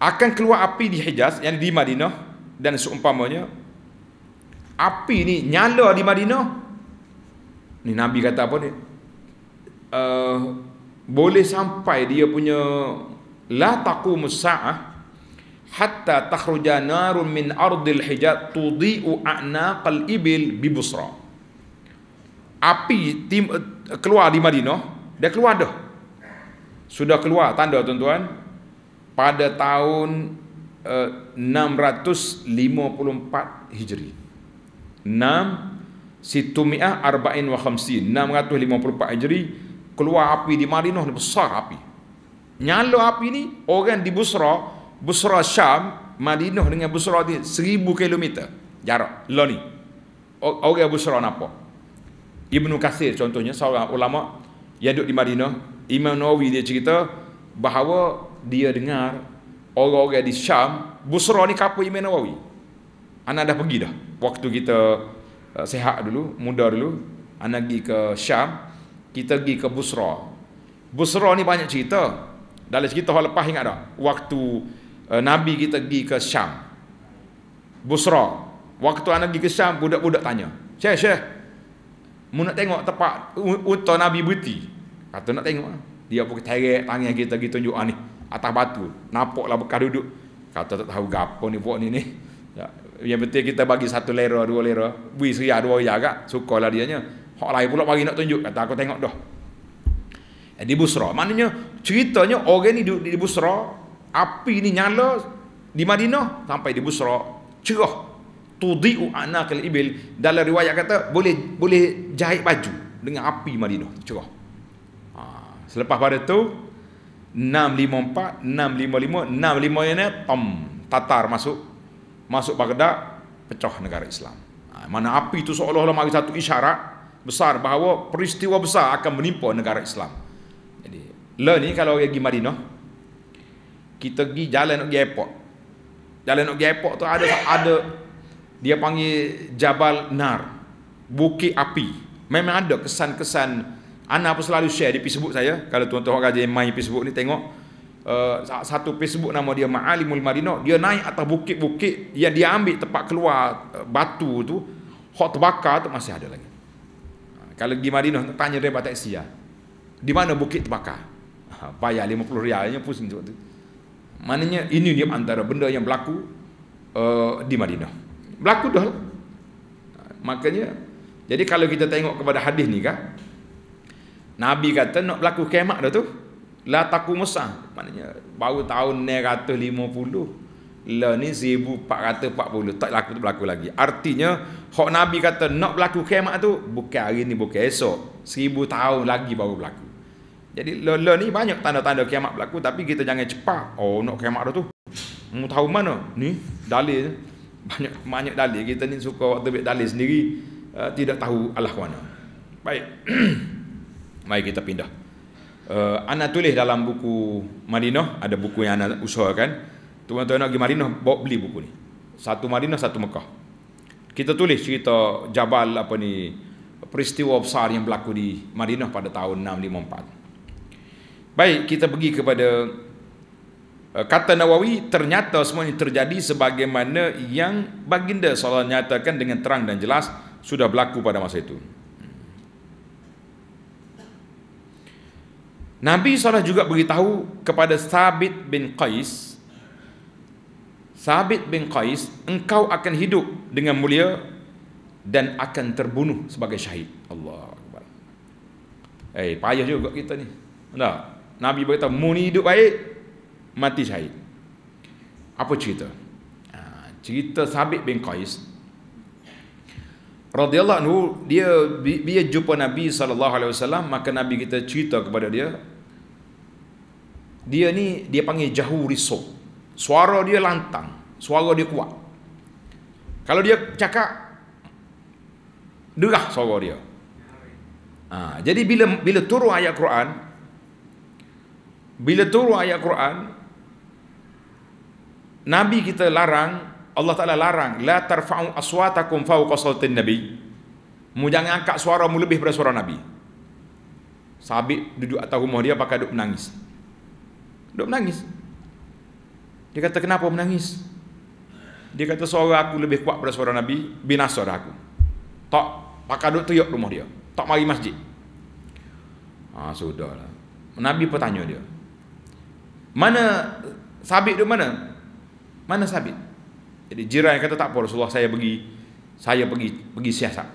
Akan keluar api di Hijaz yang di Madinah dan seumpamanya api ni nyala di Madinah. Ni Nabi kata apa ni? Uh, boleh sampai dia punya la taqu musaah hatta takhruja narun min ardil hijaz tudhi'u a'naqal ibil bi busra api tim, eh, keluar di Madinah dia keluar dah sudah keluar tanda tuan-tuan pada tahun eh, uh, 654 Hijri. 6 Situmi'ah Arba'in wa Khamsi 654 Hijri Keluar api di Madinah besar api Nyala api ni Orang di Busra Busra Syam Madinah dengan Busra ni Seribu kilometer Jarak Lo lah ni Orang Busra nampak Ibn Kathir contohnya Seorang ulama Yang duduk di Madinah Imam Nawawi dia cerita bahawa dia dengar orang-orang di Syam Busra ni kapal Imam Nawawi Ana dah pergi dah waktu kita uh, sehat dulu muda dulu Ana pergi ke Syam kita pergi ke Busra Busra ni banyak cerita dalam cerita hal lepas ingat tak waktu uh, Nabi kita pergi ke Syam Busra waktu Ana pergi ke Syam budak-budak tanya Syekh Syekh mu nak tengok tempat unta Nabi berhenti Kata nak tengok lah. Dia pun terik tangan kita pergi tunjuk ah, ni. Atas batu. lah bekas duduk. Kata tak tahu gapo ni buat ni ni. Ya, yang penting kita bagi satu lera, dua lera. Bui seria, dua ya agak. dia nya. Hak lain pula bagi nak tunjuk. Kata aku tengok dah. Eh, di Busra. Maknanya ceritanya orang ni duduk di Busra. Api ni nyala di Madinah sampai di Busra. Cerah. Tudi'u anak ibil. Dalam riwayat kata boleh boleh jahit baju dengan api Madinah. Cerah. Selepas pada tu 654 655 65 ini tom Tatar masuk masuk Baghdad pecah negara Islam. Ha, mana api itu seolah-olah mari satu isyarat besar bahawa peristiwa besar akan menimpa negara Islam. Jadi, le ni kalau pergi Madinah kita pergi jalan nak pergi airport. Jalan nak pergi airport tu ada ada dia panggil Jabal Nar. Bukit api. Memang ada kesan-kesan Ana pun selalu share di Facebook saya. Kalau tuan-tuan orang yang main Facebook ni tengok uh, satu Facebook nama dia Ma'alimul Madinah, dia naik atas bukit-bukit yang dia ambil tempat keluar eh, batu tu, hot terbakar tu masih ada lagi. Ha, kalau pergi Madinah tanya dia pakai taksi ya. Di mana bukit terbakar? Ha, bayar 50 rialnya pusing juga tu. Maknanya ini dia antara benda yang berlaku uh, di Madinah. Berlaku dah. Lah. Ha, makanya jadi kalau kita tengok kepada hadis ni kan Nabi kata nak berlaku kemak dah tu. La taku Musa. Maknanya baru tahun 950. La ni 1440 tak laku tu berlaku lagi. Artinya hak Nabi kata nak berlaku kemak tu bukan hari ni bukan esok. 1000 tahun lagi baru berlaku. Jadi la, la ni banyak tanda-tanda kemak berlaku tapi kita jangan cepat oh nak kemak dah tu. mau tahu mana? Ni dalil banyak banyak dalil kita ni suka waktu dalil sendiri uh, tidak tahu Allah mana. Baik. mari kita pindah. Uh, eh, anak tulis dalam buku Madinah, ada buku yang anak usahakan. Tuan-tuan nak pergi Madinah, bawa beli buku ni. Satu Madinah, satu Mekah. Kita tulis cerita Jabal apa ni, peristiwa besar yang berlaku di Madinah pada tahun 654. Baik, kita pergi kepada eh, Kata Nawawi ternyata semua ini terjadi sebagaimana yang baginda salah nyatakan dengan terang dan jelas sudah berlaku pada masa itu. Nabi SAW juga beritahu kepada Sabit bin Qais Sabit bin Qais engkau akan hidup dengan mulia dan akan terbunuh sebagai syahid Allah Akbar eh payah juga kita ni tak Nabi beritahu mu ni hidup baik mati syahid apa cerita ah, cerita Sabit bin Qais radhiyallahu anhu dia dia jumpa Nabi saw maka Nabi kita cerita kepada dia dia ni dia panggil jahu riso suara dia lantang suara dia kuat kalau dia cakap derah suara dia ha, jadi bila bila turun ayat Quran bila turun ayat Quran Nabi kita larang Allah Ta'ala larang la tarfa'u aswatakum fawqa sawtin nabi mu jangan angkat suara mu lebih daripada suara nabi sabit duduk atas rumah dia pakai duduk menangis Duduk menangis Dia kata kenapa menangis Dia kata suara aku lebih kuat pada suara Nabi Binasa suara aku Tak pakai duduk teriak rumah dia Tak mari masjid ha, sudahlah. Nabi pun tanya dia Mana sabit duduk mana Mana sabit Jadi jiran kata tak apa Rasulullah saya pergi Saya pergi pergi siasat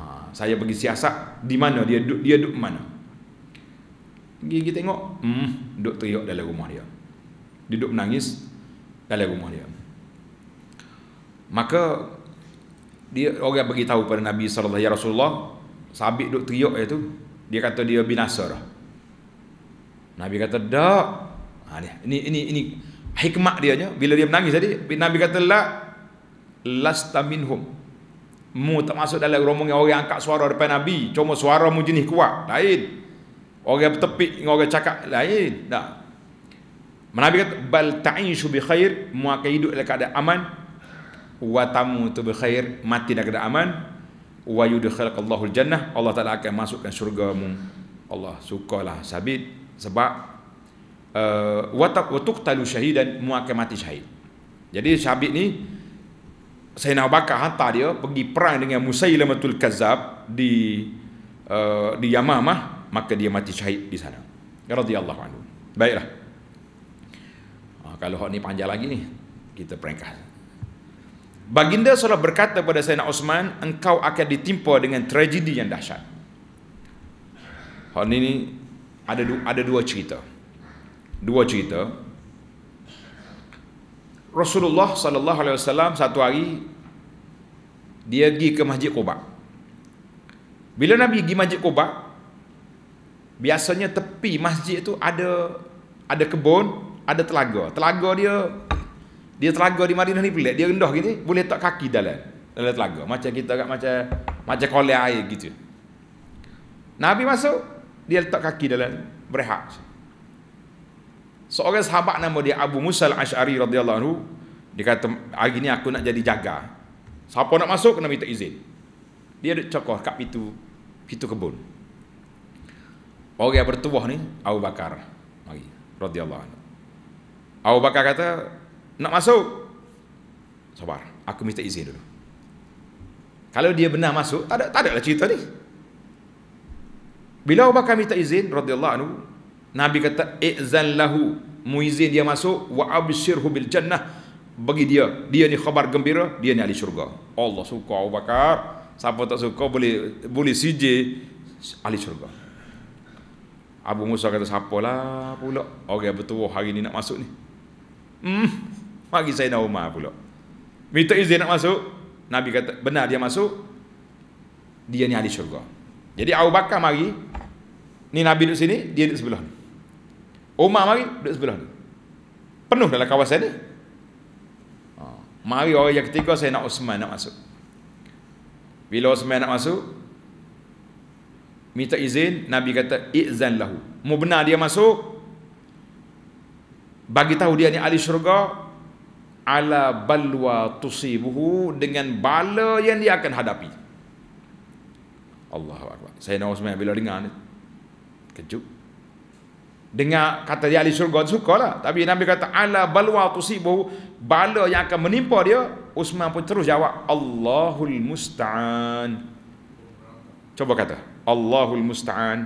ha, Saya pergi siasat Di mana dia duduk Dia duduk mana pergi tengok hmm duduk teriak dalam rumah dia dia duduk menangis dalam rumah dia maka dia orang bagi tahu pada Nabi SAW ya Rasulullah sabit duduk teriak dia tu dia kata dia binasa dah Nabi kata dak ha, ini ini ini hikmah dia nya bila dia menangis tadi Nabi kata la lasta minhum mu tak masuk dalam rombongan orang yang angkat suara depan Nabi cuma suara mu jenis kuat lain Orang bertepik dengan orang cakap lain. Tak. Nabi kata bal ta'ishu bi khair, mu akan hidup dalam keadaan aman wa tamu tu bi khair, mati dalam keadaan aman wa yudkhilukallahu jannah, Allah Taala akan masukkan syurga mu. Allah sukalah sabit sebab uh, wa tuqtalu syahidan mu akan mati syahid. Jadi sabit ni Sayyidina Abu Bakar hantar dia pergi perang dengan Musailamatul Kazzab di uh, di Yamamah maka dia mati syahid di sana. Radhiyallahu anhu. Baiklah. Ha, kalau hak ni panjang lagi ni, kita peringkat. Baginda salah berkata kepada Sayyidina Osman, engkau akan ditimpa dengan tragedi yang dahsyat. Hak ni ni, ada, du- ada dua cerita. Dua cerita. Rasulullah sallallahu alaihi wasallam satu hari dia pergi ke Masjid Quba. Bila Nabi pergi Masjid Quba, Biasanya tepi masjid tu ada ada kebun, ada telaga. Telaga dia dia telaga di Madinah ni pelik, dia rendah gitu, boleh tak kaki dalam dalam telaga. Macam kita agak macam macam kolam air gitu. Nabi masuk, dia letak kaki dalam berehat. Seorang sahabat nama dia Abu Musa Al-Ash'ari radhiyallahu anhu, dia kata hari ni aku nak jadi jaga. Siapa nak masuk kena minta izin. Dia cokoh kat pintu pintu kebun orang yang bertuah ni Abu Bakar mari radhiyallahu anhu Abu Bakar kata nak masuk sabar aku minta izin dulu kalau dia benar masuk tak ada tak ada lah cerita ni bila Abu Bakar minta izin radhiyallahu anhu Nabi kata izan lahu muizin dia masuk wa absyirhu bil jannah bagi dia dia ni khabar gembira dia ni ahli syurga Allah suka Abu Bakar siapa tak suka boleh boleh sijil ahli syurga Abu Musa kata siapalah pula orang bertuah hari ni nak masuk ni. Hmm. saya nak Umar pula. Minta izin nak masuk. Nabi kata benar dia masuk. Dia ni ahli syurga. Jadi Abu Bakar mari. Ni Nabi duduk sini, dia duduk sebelah. Umar mari duduk sebelah. Penuh dalam kawasan ni. Ah, mari orang yang ketiga saya nak Osman nak masuk. Bila Osman nak masuk, minta izin nabi kata izan lahu mau benar dia masuk bagi tahu dia ni ahli syurga ala balwa tusibuhu dengan bala yang dia akan hadapi Allahu akbar saya nak usmai bila dengar ni kejut dengar kata dia ahli syurga suka lah, tapi nabi kata ala balwa tusibuhu bala yang akan menimpa dia Usman pun terus jawab Allahul musta'an Cuba kata Allahul musta'an.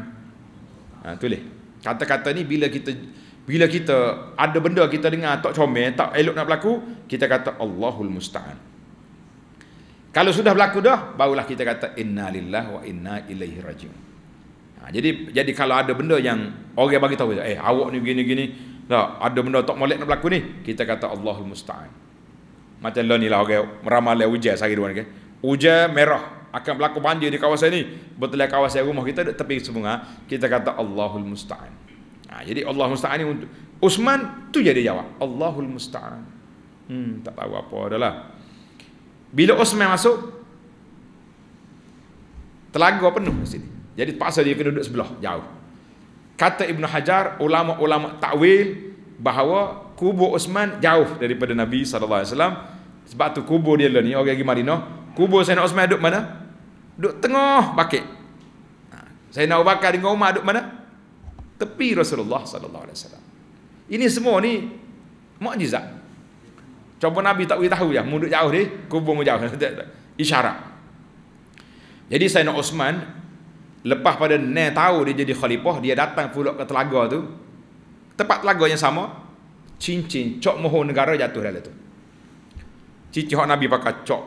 Ha tulis. Kata-kata ni bila kita bila kita ada benda kita dengar tak comel, tak elok nak berlaku, kita kata Allahul musta'an. Kalau sudah berlaku dah, barulah kita kata inna lillah wa inna ilaihi rajiun. Ha, jadi jadi kalau ada benda yang orang bagi tahu eh awak ni begini gini, tak ada benda tak molek nak berlaku ni, kita kata Allahul musta'an. Macam lah ni lah orang meramal hujan sehari dua ni. Hujan merah, akan berlaku banjir di kawasan ini betulah kawasan rumah kita dekat tepi sungai kita kata Allahul musta'an ha, jadi Allahul musta'an ni untuk Usman tu jadi jawab Allahul musta'an hmm tak tahu apa adalah bila Usman masuk telaga penuh di sini jadi terpaksa dia kena duduk sebelah jauh kata Ibnu Hajar ulama-ulama takwil bahawa kubur Usman jauh daripada Nabi Sallallahu SAW sebab tu kubur dia lah ni orang pergi Madinah kubur Sayyidina Usman duduk mana? duduk tengah bakit ha, Saya nak Bakar dengan Umar duduk mana tepi Rasulullah sallallahu alaihi wasallam ini semua ni mukjizat cuba nabi tak tahu ya munduk jauh ni, kubur jauh isyarat jadi saya nak Osman lepas pada ne tahu dia jadi khalifah dia datang pulak ke telaga tu tempat telaga yang sama cincin cok mohon negara jatuh dalam tu cincin hak nabi pakai cok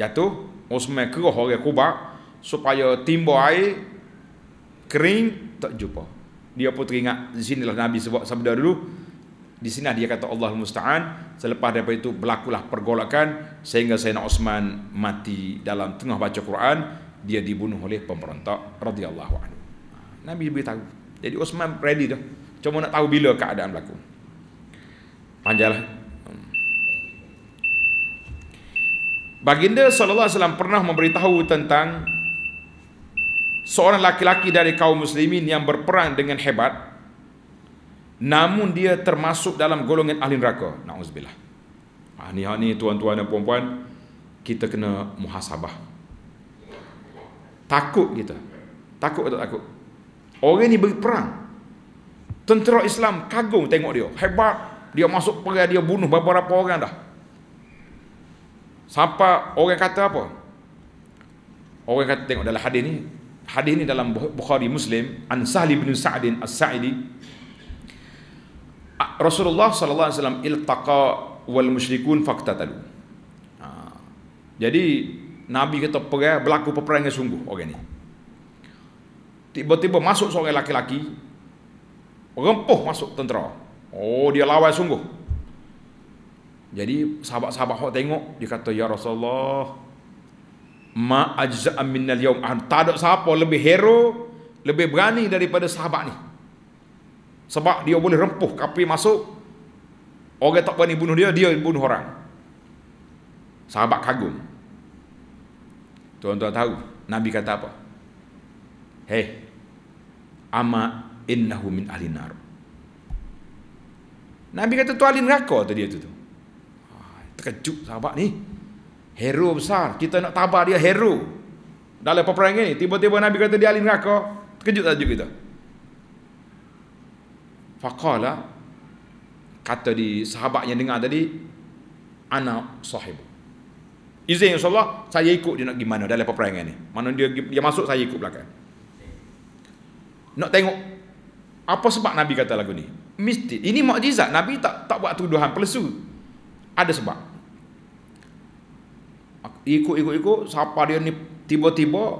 jatuh Osman keruh orang kubak supaya timba air kering tak jumpa. Dia pun teringat di sini lah Nabi sebab sabda dulu di sini lah dia kata Allah musta'an selepas daripada itu berlakulah pergolakan sehingga Sayyidina Osman mati dalam tengah baca Quran dia dibunuh oleh pemberontak radhiyallahu anhu. Nabi beritahu. Jadi Osman ready dah. Cuma nak tahu bila keadaan berlaku. Panjalah Baginda sallallahu alaihi wasallam pernah memberitahu tentang seorang laki-laki dari kaum muslimin yang berperang dengan hebat namun dia termasuk dalam golongan ahli neraka. Nauzubillah. Ah ni ah, ni tuan-tuan dan puan-puan, kita kena muhasabah. Takut kita. Takut atau takut? Orang ni berperang. Tentera Islam kagum tengok dia. Hebat. Dia masuk perang, dia bunuh beberapa orang dah. Sapa orang kata apa? Orang kata tengok dalam hadis ni. Hadis ni dalam Bukhari Muslim An Sahli bin Sa'din As-Sa'idi. Rasulullah sallallahu alaihi wasallam iltaqa wal musyrikun faqtatalu. Ha. Jadi Nabi kata perang berlaku peperangan sungguh orang ni. Tiba-tiba masuk seorang lelaki-lelaki rempuh masuk tentera. Oh dia lawan sungguh. Jadi sahabat-sahabat hok tengok dia kata ya Rasulullah ma ajza min al yaum ah, tak ada siapa lebih hero lebih berani daripada sahabat ni. Sebab dia boleh rempuh kapi masuk orang tak berani bunuh dia dia bunuh orang. Sahabat kagum. Tuan-tuan tahu Nabi kata apa? Hei ama innahu min ahli nar. Nabi kata tu ahli neraka tu dia tu. tu terkejut sahabat ni hero besar kita nak tabah dia hero dalam peperangan ni tiba-tiba Nabi kata dia alin neraka terkejut tak kita faqala kata di sahabat yang dengar tadi anak sahib izin insyaallah saya ikut dia nak pergi mana dalam peperangan ni mana dia dia masuk saya ikut belakang nak tengok apa sebab Nabi kata lagu ni mistik ini mukjizat Nabi tak tak buat tuduhan palsu ada sebab Iku-iku-iku, siapa dia ni tiba-tiba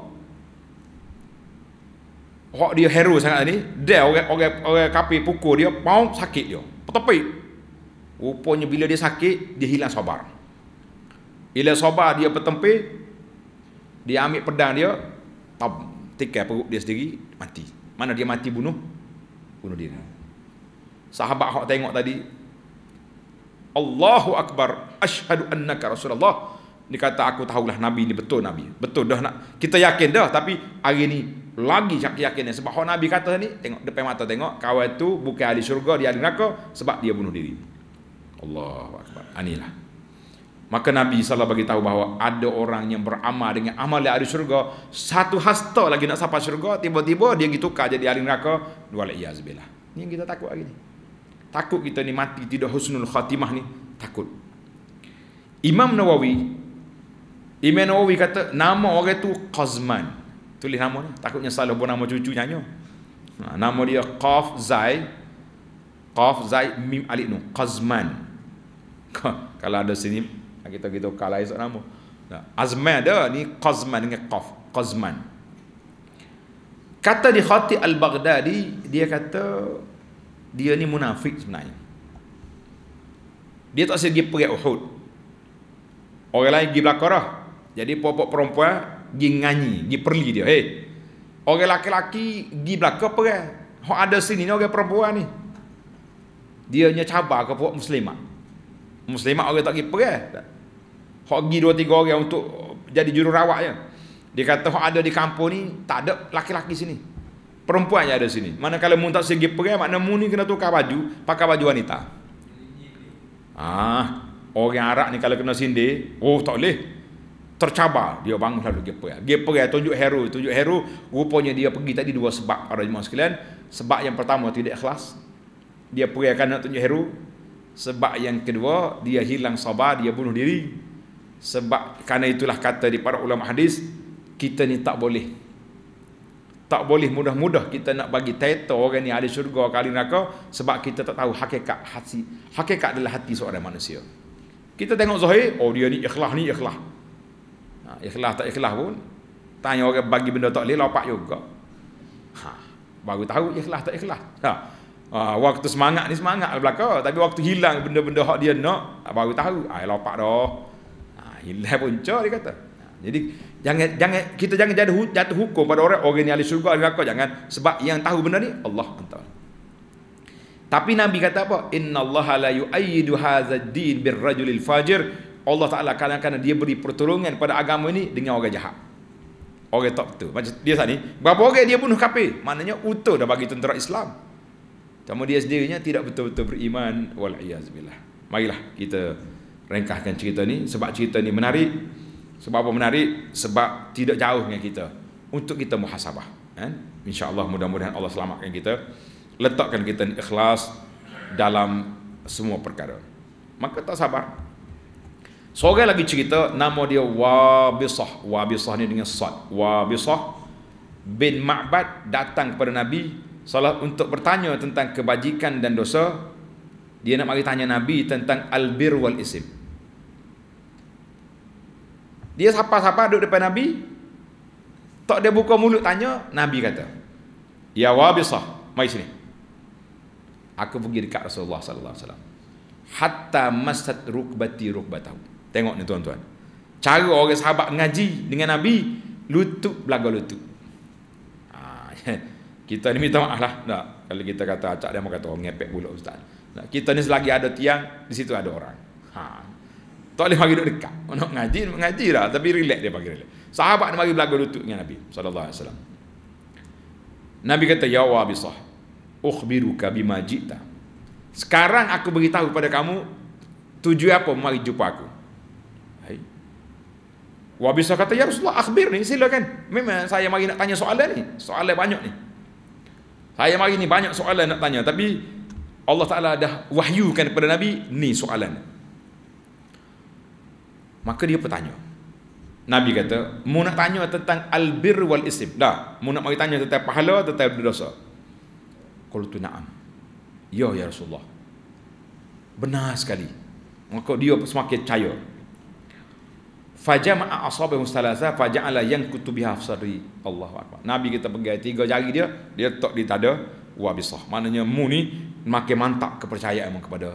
hak dia hero sangat tadi dia orang orang orang kapi pukul dia pau sakit dia tapi rupanya bila dia sakit dia hilang sabar bila sabar dia bertempi dia ambil pedang dia tab tikai perut dia sendiri mati mana dia mati bunuh bunuh diri sahabat hak tengok tadi Allahu akbar asyhadu annaka rasulullah dia kata aku tahulah Nabi ni betul Nabi. Betul dah nak. Kita yakin dah tapi hari ni lagi yakin yakin sebab kalau Nabi kata ni tengok depan mata tengok kawan tu bukan ahli syurga dia ahli neraka sebab dia bunuh diri. Allahu akbar. Anilah. Ha, Maka Nabi salah bagi tahu bahawa ada orang yang beramal dengan amal yang ada syurga. Satu hasta lagi nak sampai syurga. Tiba-tiba dia pergi tukar jadi ahli neraka. Walaiyazubillah. Ini yang kita takut hari ni. Takut kita ni mati tidak husnul khatimah ni. Takut. Imam Nawawi Imam Nawawi kata nama orang tu Qazman. Tulis nama ni. Takutnya salah pun nama cucu nyanyo. Ha, nama dia Qaf Zai Qaf Zai Mim Alif Nun Qazman. kalau ada sini kita kita kalau esok nama. Nah, ha, Azman ada ni Qazman dengan Qaf Qazman. Kata di Khatib Al-Baghdadi dia kata dia ni munafik sebenarnya. Dia tak sedia pergi Uhud. Orang lain pergi belakang jadi popok perempuan gi nganyi, gi perli dia. Hei. Eh, orang laki-laki gi belaka perai. Kan? Hok ada sini ni orang perempuan ni. Dia nya cabar ke puak Muslimah. Muslimah orang tak gi perai. Kan? Hok gi dua tiga orang untuk jadi juru jururawat ya. Dia kata hok ada di kampung ni tak ada laki-laki sini. Perempuan yang ada sini. Mana kalau mun tak segi perai, kan, mana mun ni kena tukar baju, pakai baju wanita. Ah, orang Arab ni kalau kena sindir, oh tak boleh tercabar dia bang lalu dia pergi dia pergi tunjuk hero tunjuk hero rupanya dia pergi tadi dua sebab para jemaah sekalian sebab yang pertama tidak ikhlas dia pergi akan nak tunjuk hero sebab yang kedua dia hilang sabar dia bunuh diri sebab karena itulah kata di para ulama hadis kita ni tak boleh tak boleh mudah-mudah kita nak bagi title orang ni ada syurga kali neraka sebab kita tak tahu hakikat hati hakikat adalah hati seorang manusia kita tengok zahir oh dia ni ikhlas ni ikhlas Ha, ikhlas tak ikhlas pun tanya orang bagi benda tak boleh lapak juga ha, baru tahu ikhlas tak ikhlas ha, ha waktu semangat ni semangat lah belakang tapi waktu hilang benda-benda hak dia nak baru tahu ha, lapak dah ha, hilang punca dia kata ha, jadi jangan jangan kita jangan jatuh, jatuh hukum pada orang orang yang ahli syurga ahli belakang jangan sebab yang tahu benda ni Allah entah tapi Nabi kata apa? Inna Allah la yu'ayyidu hazad din bir rajulil fajir. Allah Ta'ala kadang-kadang dia beri pertolongan pada agama ini dengan orang jahat. Orang top tu. Macam dia saat ni, berapa orang dia bunuh kafir? Maknanya utuh dah bagi tentera Islam. Cuma dia sendirinya tidak betul-betul beriman. Wal'iyazubillah. Marilah kita rengkahkan cerita ni. Sebab cerita ni menarik. Sebab apa menarik? Sebab tidak jauh dengan kita. Untuk kita muhasabah. Kan? InsyaAllah mudah-mudahan Allah selamatkan kita. Letakkan kita ikhlas dalam semua perkara. Maka tak sabar. Seorang lagi cerita nama dia Wabisah. Wabisah ni dengan Sad. Wabisah bin Ma'bad datang kepada Nabi salah untuk bertanya tentang kebajikan dan dosa. Dia nak mari tanya Nabi tentang albir wal isim. Dia sapa-sapa duduk depan Nabi. Tak dia buka mulut tanya, Nabi kata, "Ya Wabisah, mai sini." Aku pergi dekat Rasulullah sallallahu alaihi wasallam. Hatta masat rukbati rukbatahu. Tengok ni tuan-tuan. Cara orang sahabat ngaji dengan Nabi, lutut belaga lutut. Ha, kita ni minta maaf lah. Tak? Kalau kita kata acak, dia mau kata orang ngepek pula ustaz. Tak? Kita ni selagi ada tiang, di situ ada orang. Ha. Tak boleh pergi duduk dekat. Nak ngaji, ngaji lah. Tapi relax dia pergi relax. Sahabat ni pergi belaga lutut dengan Nabi SAW. Nabi kata, Ya wabisah, ukhbiruka bimajita. Sekarang aku beritahu kepada kamu, tujuan apa mari jumpa aku. Wabi Sa'ad kata, Ya Rasulullah, akhbir ni, silakan. Memang saya mari nak tanya soalan ni. Soalan banyak ni. Saya mari ni banyak soalan nak tanya. Tapi Allah Ta'ala dah wahyukan kepada Nabi, ni soalan. Maka dia bertanya. Nabi kata, mu nak tanya tentang albir wal isim. Dah, mu nak mari tanya tentang pahala, tentang dosa. Kalau tu na'am. Ya, Ya Rasulullah. Benar sekali. Maka dia semakin cahaya. Fajama'a asabi mustalasa faja'ala yang kutubi hafsari Allahu akbar. Nabi kita pegang tiga jari dia, dia tok di tada wa bisah. Maknanya mu ni makin mantap kepercayaan kepada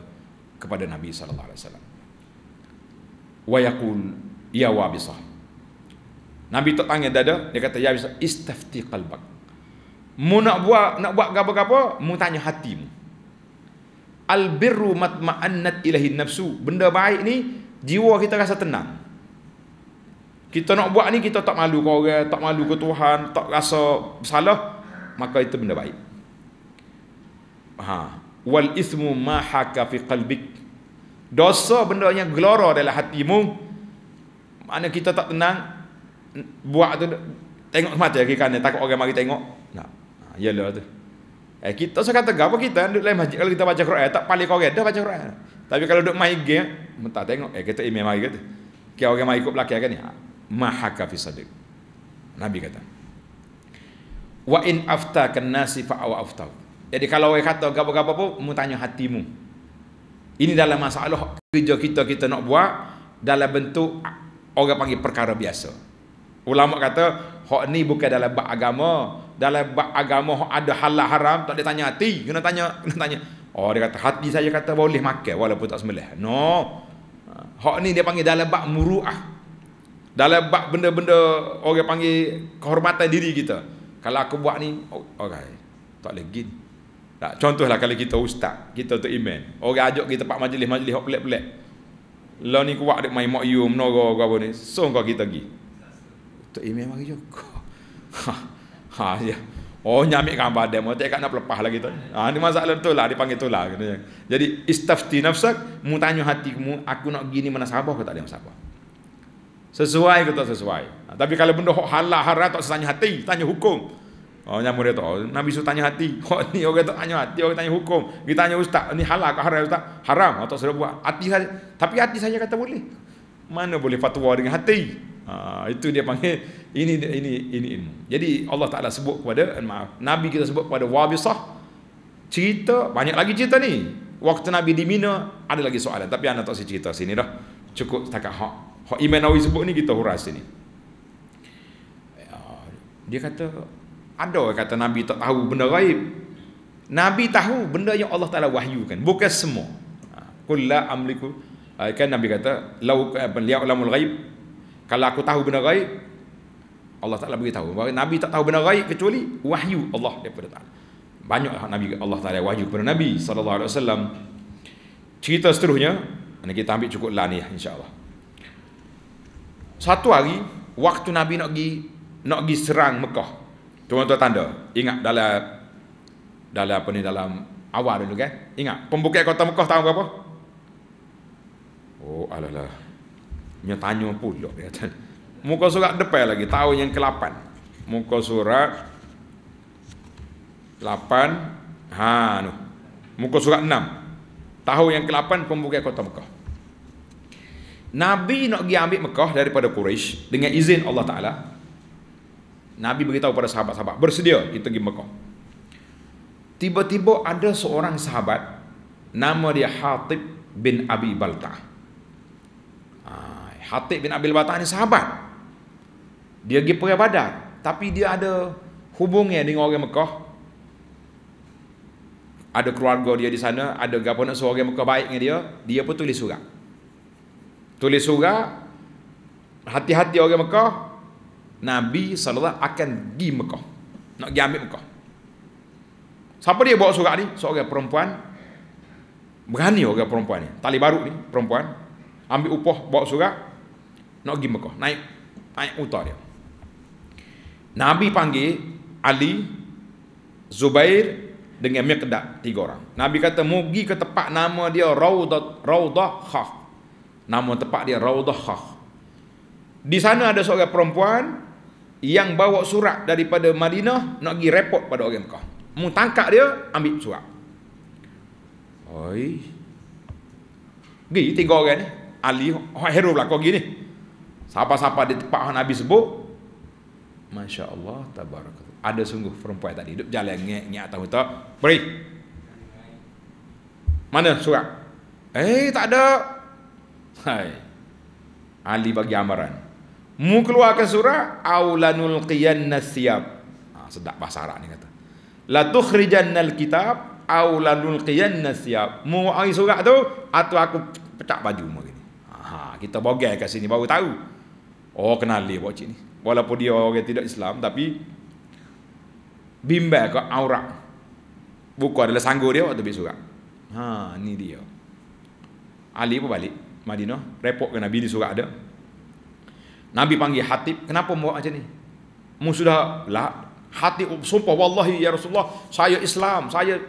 kepada Nabi saw. alaihi Wa yaqul ya wa bisah. Nabi tok tanya dada, dia kata ya bisah istafti qalbak. Mu nak buat nak buat gapo-gapo, mu tanya hatimu. Al birru matma'annat ilahin nafsu. Benda baik ni jiwa kita rasa tenang. Kita nak buat ni kita tak malu ke orang, tak malu ke Tuhan, tak rasa salah, maka itu benda baik. Ha, wal ismu ma haka fi qalbik. Dosa benda yang gelora dalam hatimu. Mana kita tak tenang buat tu tengok mata kiri kanan takut orang mari tengok. Nah. Ha, yalah tu. Eh kita saya kata apa kita duduk lain masjid kalau kita baca Quran tak paling kau dah baca Quran. Tapi kalau duduk main game, mentah tengok eh kita email mari kata. Kau orang mari ikut belakang kan ni. Ha mahaka fi sadiq. Nabi kata. Wa in afta kenasi fa awa aftau. Jadi kalau awak kata gapo-gapo pun mu tanya hatimu. Ini dalam masalah kerja kita kita nak buat dalam bentuk orang panggil perkara biasa. Ulama kata hak ni bukan dalam bab agama, dalam bab agama hak ada halal haram tak ada tanya hati, kena tanya kena tanya. Oh dia kata hati saja kata boleh makan walaupun tak sembelih. No. Ha, hak ni dia panggil dalam bab muruah dalam bab benda-benda orang panggil kehormatan diri kita. Kalau aku buat ni, okey. Oh, tak boleh gini. Tak, contohlah kalau kita ustaz, kita tu iman. Orang ajak kita pak majlis-majlis hok pelik-pelik. Lah ni kuat dek main mak yu menara ke apa ni. So kau kita gi. Tu iman mari juga. Ha. Ha ya. Oh nyamik gambar dia mau tak nak lepas lagi tu. Ha ni masalah betul lah dipanggil tolah gitu. Ya. Jadi istafti nafsak, mu tanya hatimu aku nak gini mana sabar ke tak ada masalah. Sesuai ke tak sesuai? Ha, tapi kalau benda hok halah haram tak tanya hati, tanya hukum. Oh nyamuk dia tak. Oh, Nabi suruh tanya hati. Hok ni orang tak tanya hati, orang tanya hukum. kita tanya ustaz, ni halah ke haram ustaz? Haram, ha, tak buat. Hati saja. Tapi hati saja kata boleh. Mana boleh fatwa dengan hati? Ha, itu dia panggil ini ini ini ini. Jadi Allah Taala sebut kepada maaf, Nabi kita sebut kepada wabisah cerita banyak lagi cerita ni. Waktu Nabi di Mina ada lagi soalan tapi anda tak usah cerita sini dah. Cukup setakat hak. Imam Nawawi sebut ni kita huras ni. Ya, dia kata ada kata Nabi tak tahu benda gaib. Nabi tahu benda yang Allah Taala wahyukan, bukan semua. Ha, qul la amliku ha, kan Nabi kata lau liya'lamul gaib. kalau aku tahu benda gaib Allah Taala bagi tahu. Nabi tak tahu benda gaib kecuali wahyu Allah daripada Taala. Banyak Nabi Allah Taala wahyu kepada Nabi sallallahu alaihi wasallam. Cerita seterusnya, ini kita ambil cukup lah ni insya-Allah. Satu hari waktu Nabi nak pergi nak pergi serang Mekah. Tuan-tuan tanda, ingat dalam dalam apa ni dalam awal dulu kan? Ingat pembukaan kota Mekah tahun berapa? Oh alalah. Nya tanya pula dia. Ya. Muka surat depan lagi tahun yang ke-8. Muka surat 8 ha no. Muka surat 6. Tahun yang ke-8 pembukaan kota Mekah. Nabi nak pergi ambil Mekah daripada Quraisy dengan izin Allah Taala. Nabi beritahu pada sahabat-sahabat, bersedia kita pergi Mekah. Tiba-tiba ada seorang sahabat nama dia Hatib bin Abi Balta. Ha, Hatib bin Abi Balta ni sahabat. Dia pergi perang Badar, tapi dia ada hubungnya dengan orang Mekah. Ada keluarga dia di sana, ada gapo nak suruh orang Mekah baik dengan dia, dia pun tulis surat tulis surat hati-hati orang Mekah Nabi SAW akan pergi Mekah nak pergi ambil Mekah siapa dia bawa surat ni seorang perempuan berani orang perempuan ni tali baru ni perempuan ambil upah bawa surat nak pergi Mekah naik naik utar dia Nabi panggil Ali Zubair dengan Miqdad tiga orang Nabi kata mugi ke tempat nama dia Raudah Raudah Khaf Nama tempat dia Raudhah. Di sana ada seorang perempuan yang bawa surat daripada Madinah nak pergi report pada orang Mekah. Mu tangkap dia, ambil surat. Oi. Gi tiga orang ni, Ali, orang hero lah kau gini. Siapa-siapa di tempat Nabi sebut? Masya-Allah tabarakallah. Ada sungguh perempuan tadi duduk jalan ngek-ngek atau tak? Beri. Mana surat? Eh, tak ada. Hai. Ali bagi amaran. Mu keluar ke surah Aulanul Qiyannas Siyab. Ha, sedap bahasa Arab ni kata. La tukhrijannal kitab Aulanul Qiyannas Siyab. Mu ai surah tu atau aku pecah baju mu gini. Ha, kita bogel ke sini baru tahu. Oh kenal dia cik ni. Walaupun dia orang tidak Islam tapi bimbel ke aurat. Buku adalah sanggur dia waktu bagi Ha, ni dia. Ali pun balik. Madinah. repot ke Nabi di surat ada. Nabi panggil Hatib. Kenapa buat macam ni? Mu sudah lah. Hatib sumpah. Wallahi ya Rasulullah. Saya Islam. Saya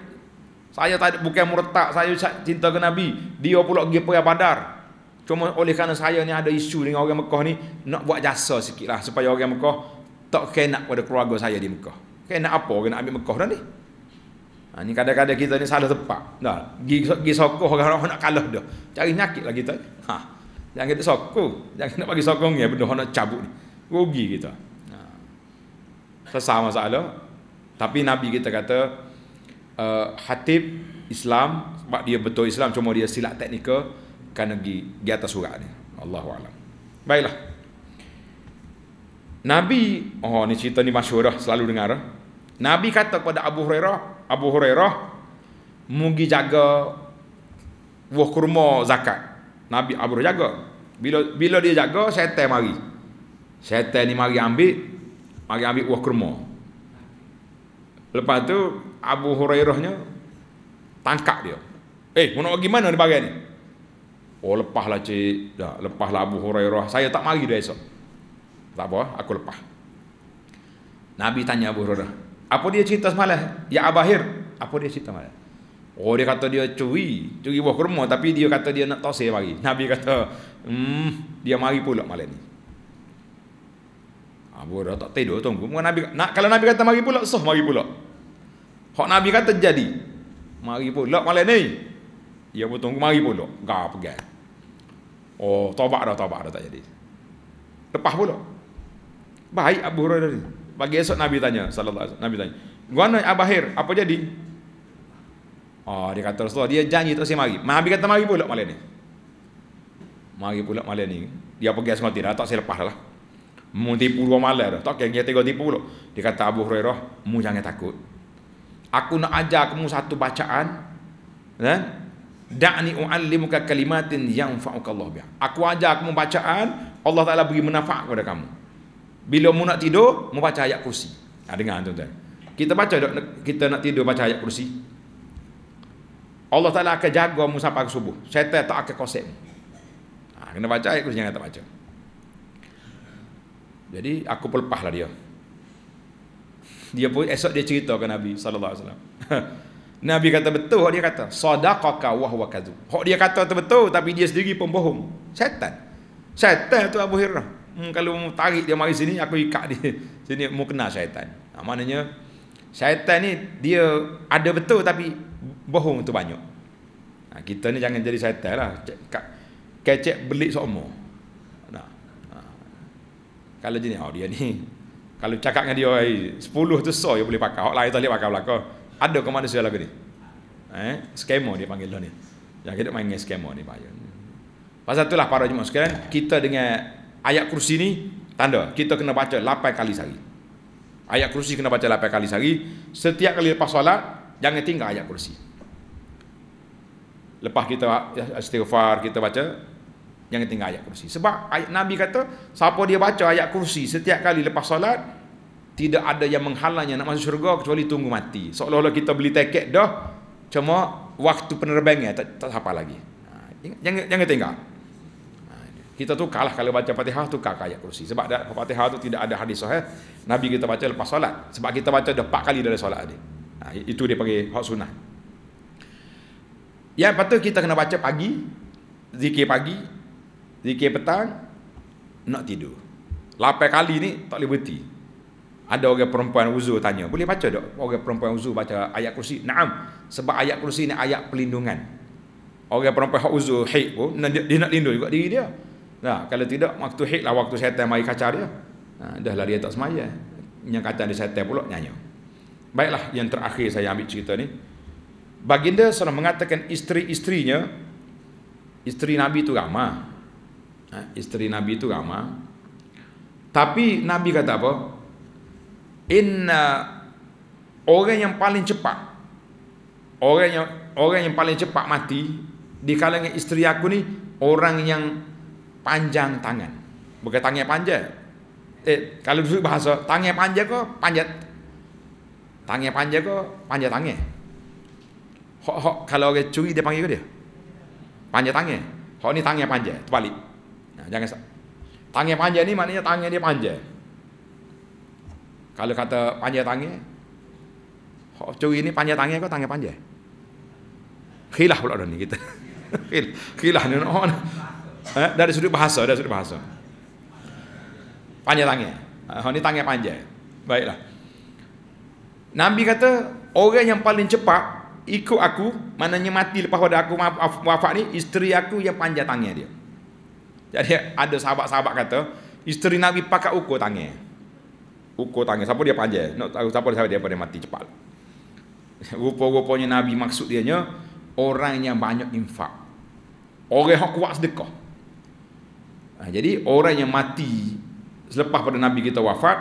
saya tak bukan murtad. Saya cinta ke Nabi. Dia pula pergi perang badar. Cuma oleh kerana saya ni ada isu dengan orang Mekah ni. Nak buat jasa sikit lah. Supaya orang Mekah tak kena pada keluarga saya di Mekah. Kena apa orang nak ambil Mekah dah ni? Ha, ni kadang-kadang kita ni salah tepat. Dah, gi gi sokong orang nak kalah dah Cari nyakit lagi kita. Ha. Jangan kita sokong. Jangan nak bagi sokong ni benda nak cabut ni. Rugi kita. Ha. Sesama masalah. Tapi Nabi kita kata uh, Hatib Islam sebab dia betul Islam cuma dia silap teknikal kena pergi di atas surat ni. Allahu alam. Baiklah. Nabi, oh ni cerita ni masyhur selalu dengar. Nabi kata kepada Abu Hurairah, Abu Hurairah mugi jaga buah kurma zakat. Nabi Abu Hurairah jaga. Bila bila dia jaga syaitan mari. Syaitan ni mari ambil mari ambil buah kurma. Lepas tu Abu Hurairahnya tangkap dia. Eh, mana nak pergi mana ni barang ni? Oh, lepahlah cik. Dah, lepahlah Abu Hurairah. Saya tak mari dia esok. Tak apa, aku lepas. Nabi tanya Abu Hurairah, apa dia cerita semalam? Ya Abahir. Apa dia cerita semalam? Oh dia kata dia curi. Curi buah kurma. Tapi dia kata dia nak tosir mari. Nabi kata. Hmm. Dia mari pulak malam ni. Abu dah tak tidur tunggu. Mungkin Nabi nak kalau Nabi kata mari pulak, sah mari pulak. Hak Nabi kata jadi. Mari pulak malam ni. Ya pun tunggu mari pulak. Gak pegang. Oh, tobat dah, tobat dah tak jadi. Lepas pulak. Baik Abu Hurairah ni. Pagi esok Nabi tanya, sallallahu alaihi Nabi tanya, "Gua Abahir, apa jadi?" Oh, dia kata Rasulullah, dia janji terus dia mari. Nabi kata mari pula malam ni. Mari pula malam ni. Dia pergi asmat dia, tak saya lepas lah. Mu tipu dua malam dah. Tak kira dia tiga tipu pula. Dia kata Abu Hurairah, mu jangan takut. Aku nak ajar kamu satu bacaan. Kan? Da'ni u'allimuka kalimatin yang fa'ukallah biha. Aku ajar kamu bacaan, Allah Ta'ala beri manfaat kepada kamu. Bila mu nak tidur, mu baca ayat kursi. Ha, dengar tuan-tuan. Kita baca dok. kita nak tidur baca ayat kursi. Allah Taala akan jaga mu sampai ke subuh. Syaitan tak akan kosek mu. Ha, kena baca ayat kursi jangan tak baca. Jadi aku pelepahlah dia. Dia pun esok dia cerita ke Nabi sallallahu alaihi wasallam. Nabi kata betul dia kata. Sadaqaka wa huwa kadzub. Hak dia kata betul tapi dia sendiri pembohong. Syaitan. Syaitan tu Abu Hurairah. Hmm, kalau mau tarik dia mari sini aku ikat dia sini mau kena syaitan ha, maknanya syaitan ni dia ada betul tapi bohong tu banyak ha, kita ni jangan jadi syaitan lah kecek belik semua. Ha. kalau jenis oh, dia ni kalau cakap dengan dia 10 tu so dia boleh pakai orang lain tak boleh pakai belakang ada ke manusia lagu ni ha, eh? skamer dia panggil dia ni yang kita main dengan skamer ni bahaya Pasal lah para jemaah sekalian, kita dengan ayat kursi ni tanda kita kena baca 8 kali sehari. Ayat kursi kena baca 8 kali sehari. Setiap kali lepas solat jangan tinggal ayat kursi. Lepas kita ya, istighfar kita baca jangan tinggal ayat kursi. Sebab ayat Nabi kata siapa dia baca ayat kursi setiap kali lepas solat tidak ada yang menghalangnya nak masuk syurga kecuali tunggu mati. Seolah-olah kita beli tiket dah cuma waktu penerbangnya tak, tak sampai lagi. Ha, jangan jangan tinggal kita tukarlah kalau baca Fatihah tukar ke ayat kursi sebab dah, Fatihah tu tidak ada hadis sahih Nabi kita baca lepas solat sebab kita baca dah 4 kali dalam solat ni ha, itu dia panggil hak sunnah yang patut kita kena baca pagi zikir pagi zikir petang nak tidur lapan kali ni tak boleh berhenti ada orang perempuan uzur tanya boleh baca tak orang perempuan uzur baca ayat kursi naam sebab ayat kursi ni ayat pelindungan orang perempuan hak uzur haid pun dia, dia nak lindung juga diri dia Nah, kalau tidak waktu hit lah waktu setan mari kacar dia. Nah, dah lah dia tak semaya. Yang kata dia setan pula nyanyo Baiklah yang terakhir saya ambil cerita ni. Baginda sedang mengatakan isteri-isterinya isteri Nabi itu ramah. Ha, isteri Nabi itu ramah. Tapi Nabi kata apa? Inna orang yang paling cepat orang yang orang yang paling cepat mati di kalangan isteri aku ni orang yang panjang tangan. Bukan tangan panjang. Eh, kalau disebut bahasa, tangan panjang ke panjat? Tangan panjang ke panjat tangan? Hok, hok, kalau orang curi dia panggil ke dia? Panjat tangan. Hok ni tangan panjang, terbalik. Nah, jangan salah. Tangan panjang ni maknanya tangan dia panjang. Kalau kata panjang tangan, hok curi ni panjang tangan ke tangan panjang? Khilaf pula dah ni kita. Khilaf, ni. Oh, Eh, dari sudut bahasa, dari sudut bahasa. Panjang tangan. Eh, ini oh, tangan panjang. Baiklah. Nabi kata, orang yang paling cepat ikut aku, maknanya mati lepas pada aku wafat ni, isteri aku yang panjang tangan dia. Jadi ada sahabat-sahabat kata, isteri Nabi pakai ukur tangan. Ukur tangan, siapa dia panjang? Nak tahu siapa dia, siapa dia, dia mati cepat. Rupa-rupanya Nabi maksud dia, orang yang banyak infak. Orang yang kuat sedekah. Ha, jadi orang yang mati selepas pada Nabi kita wafat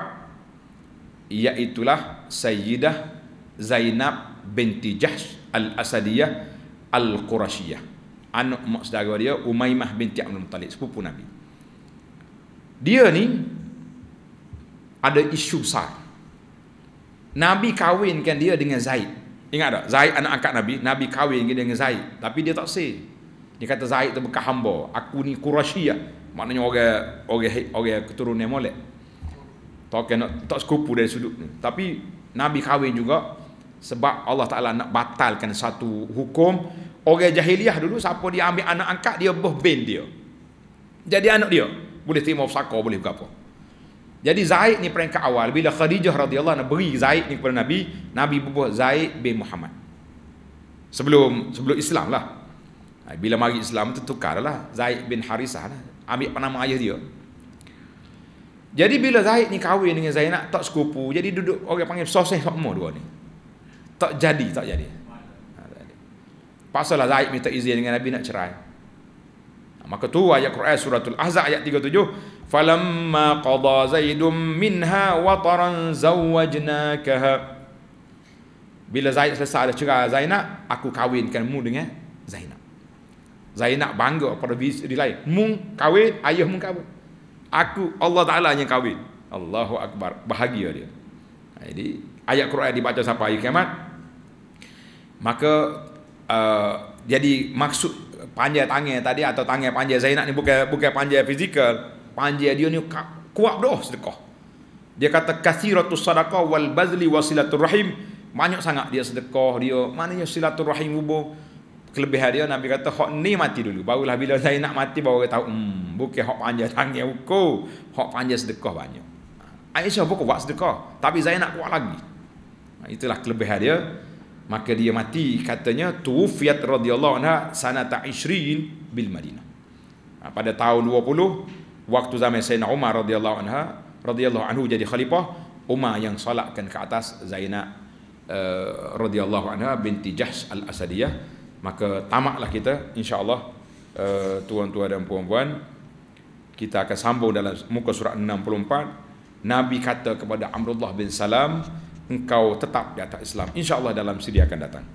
iaitulah Sayyidah Zainab binti Jahsh Al-Asadiyah Al-Qurashiyah anak mak saudara dia Umaymah binti Abdul Muttalib sepupu Nabi dia ni ada isu besar Nabi kahwinkan dia dengan Zaid ingat tak Zaid anak angkat Nabi Nabi kahwin dia dengan Zaid tapi dia tak say dia kata Zaid tu bekas hamba aku ni Qurashiyah maknanya orang orang orang keturunan molek tak kena tak sekupu dari sudut ni tapi nabi kahwin juga sebab Allah Taala nak batalkan satu hukum orang jahiliah dulu siapa dia ambil anak angkat dia boh bin dia jadi anak dia boleh terima fasaka boleh apa jadi Zaid ni peringkat awal bila Khadijah radhiyallahu anha beri Zaid ni kepada Nabi, Nabi buat Zaid bin Muhammad. Sebelum sebelum Islam lah. Ha, bila mari Islam tu tukar lah Zaid bin Harisah lah ambil nama ayah dia jadi bila Zaid ni kahwin dengan Zainab tak sekupu jadi duduk orang panggil soseh semua dua ni tak jadi tak jadi ha, pasal lah Zaid minta izin dengan Nabi nak cerai maka tu ayat Quran suratul Ahzab ayat 37 falamma qada zaidum minha wataran zawajnakaha bila Zaid selesai dah cerai Zainab aku kahwinkanmu dengan Zainab saya nak bangga pada isteri lain. mung kahwin, ayah mung kahwin. Aku Allah Ta'ala yang kahwin. Allahu Akbar. Bahagia dia. Ha, jadi ayat Quran dibaca sampai hari kiamat. Maka uh, jadi maksud panjang tangan tadi atau tangan panjang Zainab ni bukan bukan panjang fizikal. Panjang dia ni kuat doh sedekah. Dia kata kasiratus sadaqah wal bazli wasilatul rahim. Banyak sangat dia sedekah dia. Maknanya silaturrahim hubung kelebihan dia Nabi kata hak ni mati dulu barulah bila saya nak mati baru orang tahu hmm bukan hak panjang tangan uko hak panjang sedekah banyak Aisyah pun kuat sedekah tapi saya nak kuat lagi itulah kelebihan dia maka dia mati katanya tufiyat radhiyallahu anha sanata 20 bil madinah pada tahun 20 waktu zaman Sayyidina Umar radhiyallahu anha radhiyallahu anhu jadi khalifah Umar yang salatkan ke atas Zainab uh, radhiyallahu anha binti Jahsh al-Asadiyah maka tamaklah kita insyaallah eh, tuan-tuan dan puan-puan kita akan sambung dalam muka surat 64 nabi kata kepada Amrullah bin Salam engkau tetap di atas Islam insyaallah dalam sidi akan datang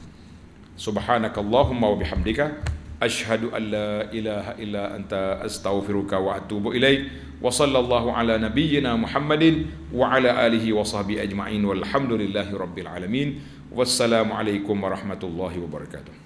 subhanakallahumma wa bihamdika ashhadu an la ilaha illa anta astaghfiruka wa atubu ilaik wa sallallahu ala nabiyyina muhammadin wa ala alihi wa sahbihi ajma'in walhamdulillahi rabbil alamin wassalamu alaikum warahmatullahi wabarakatuh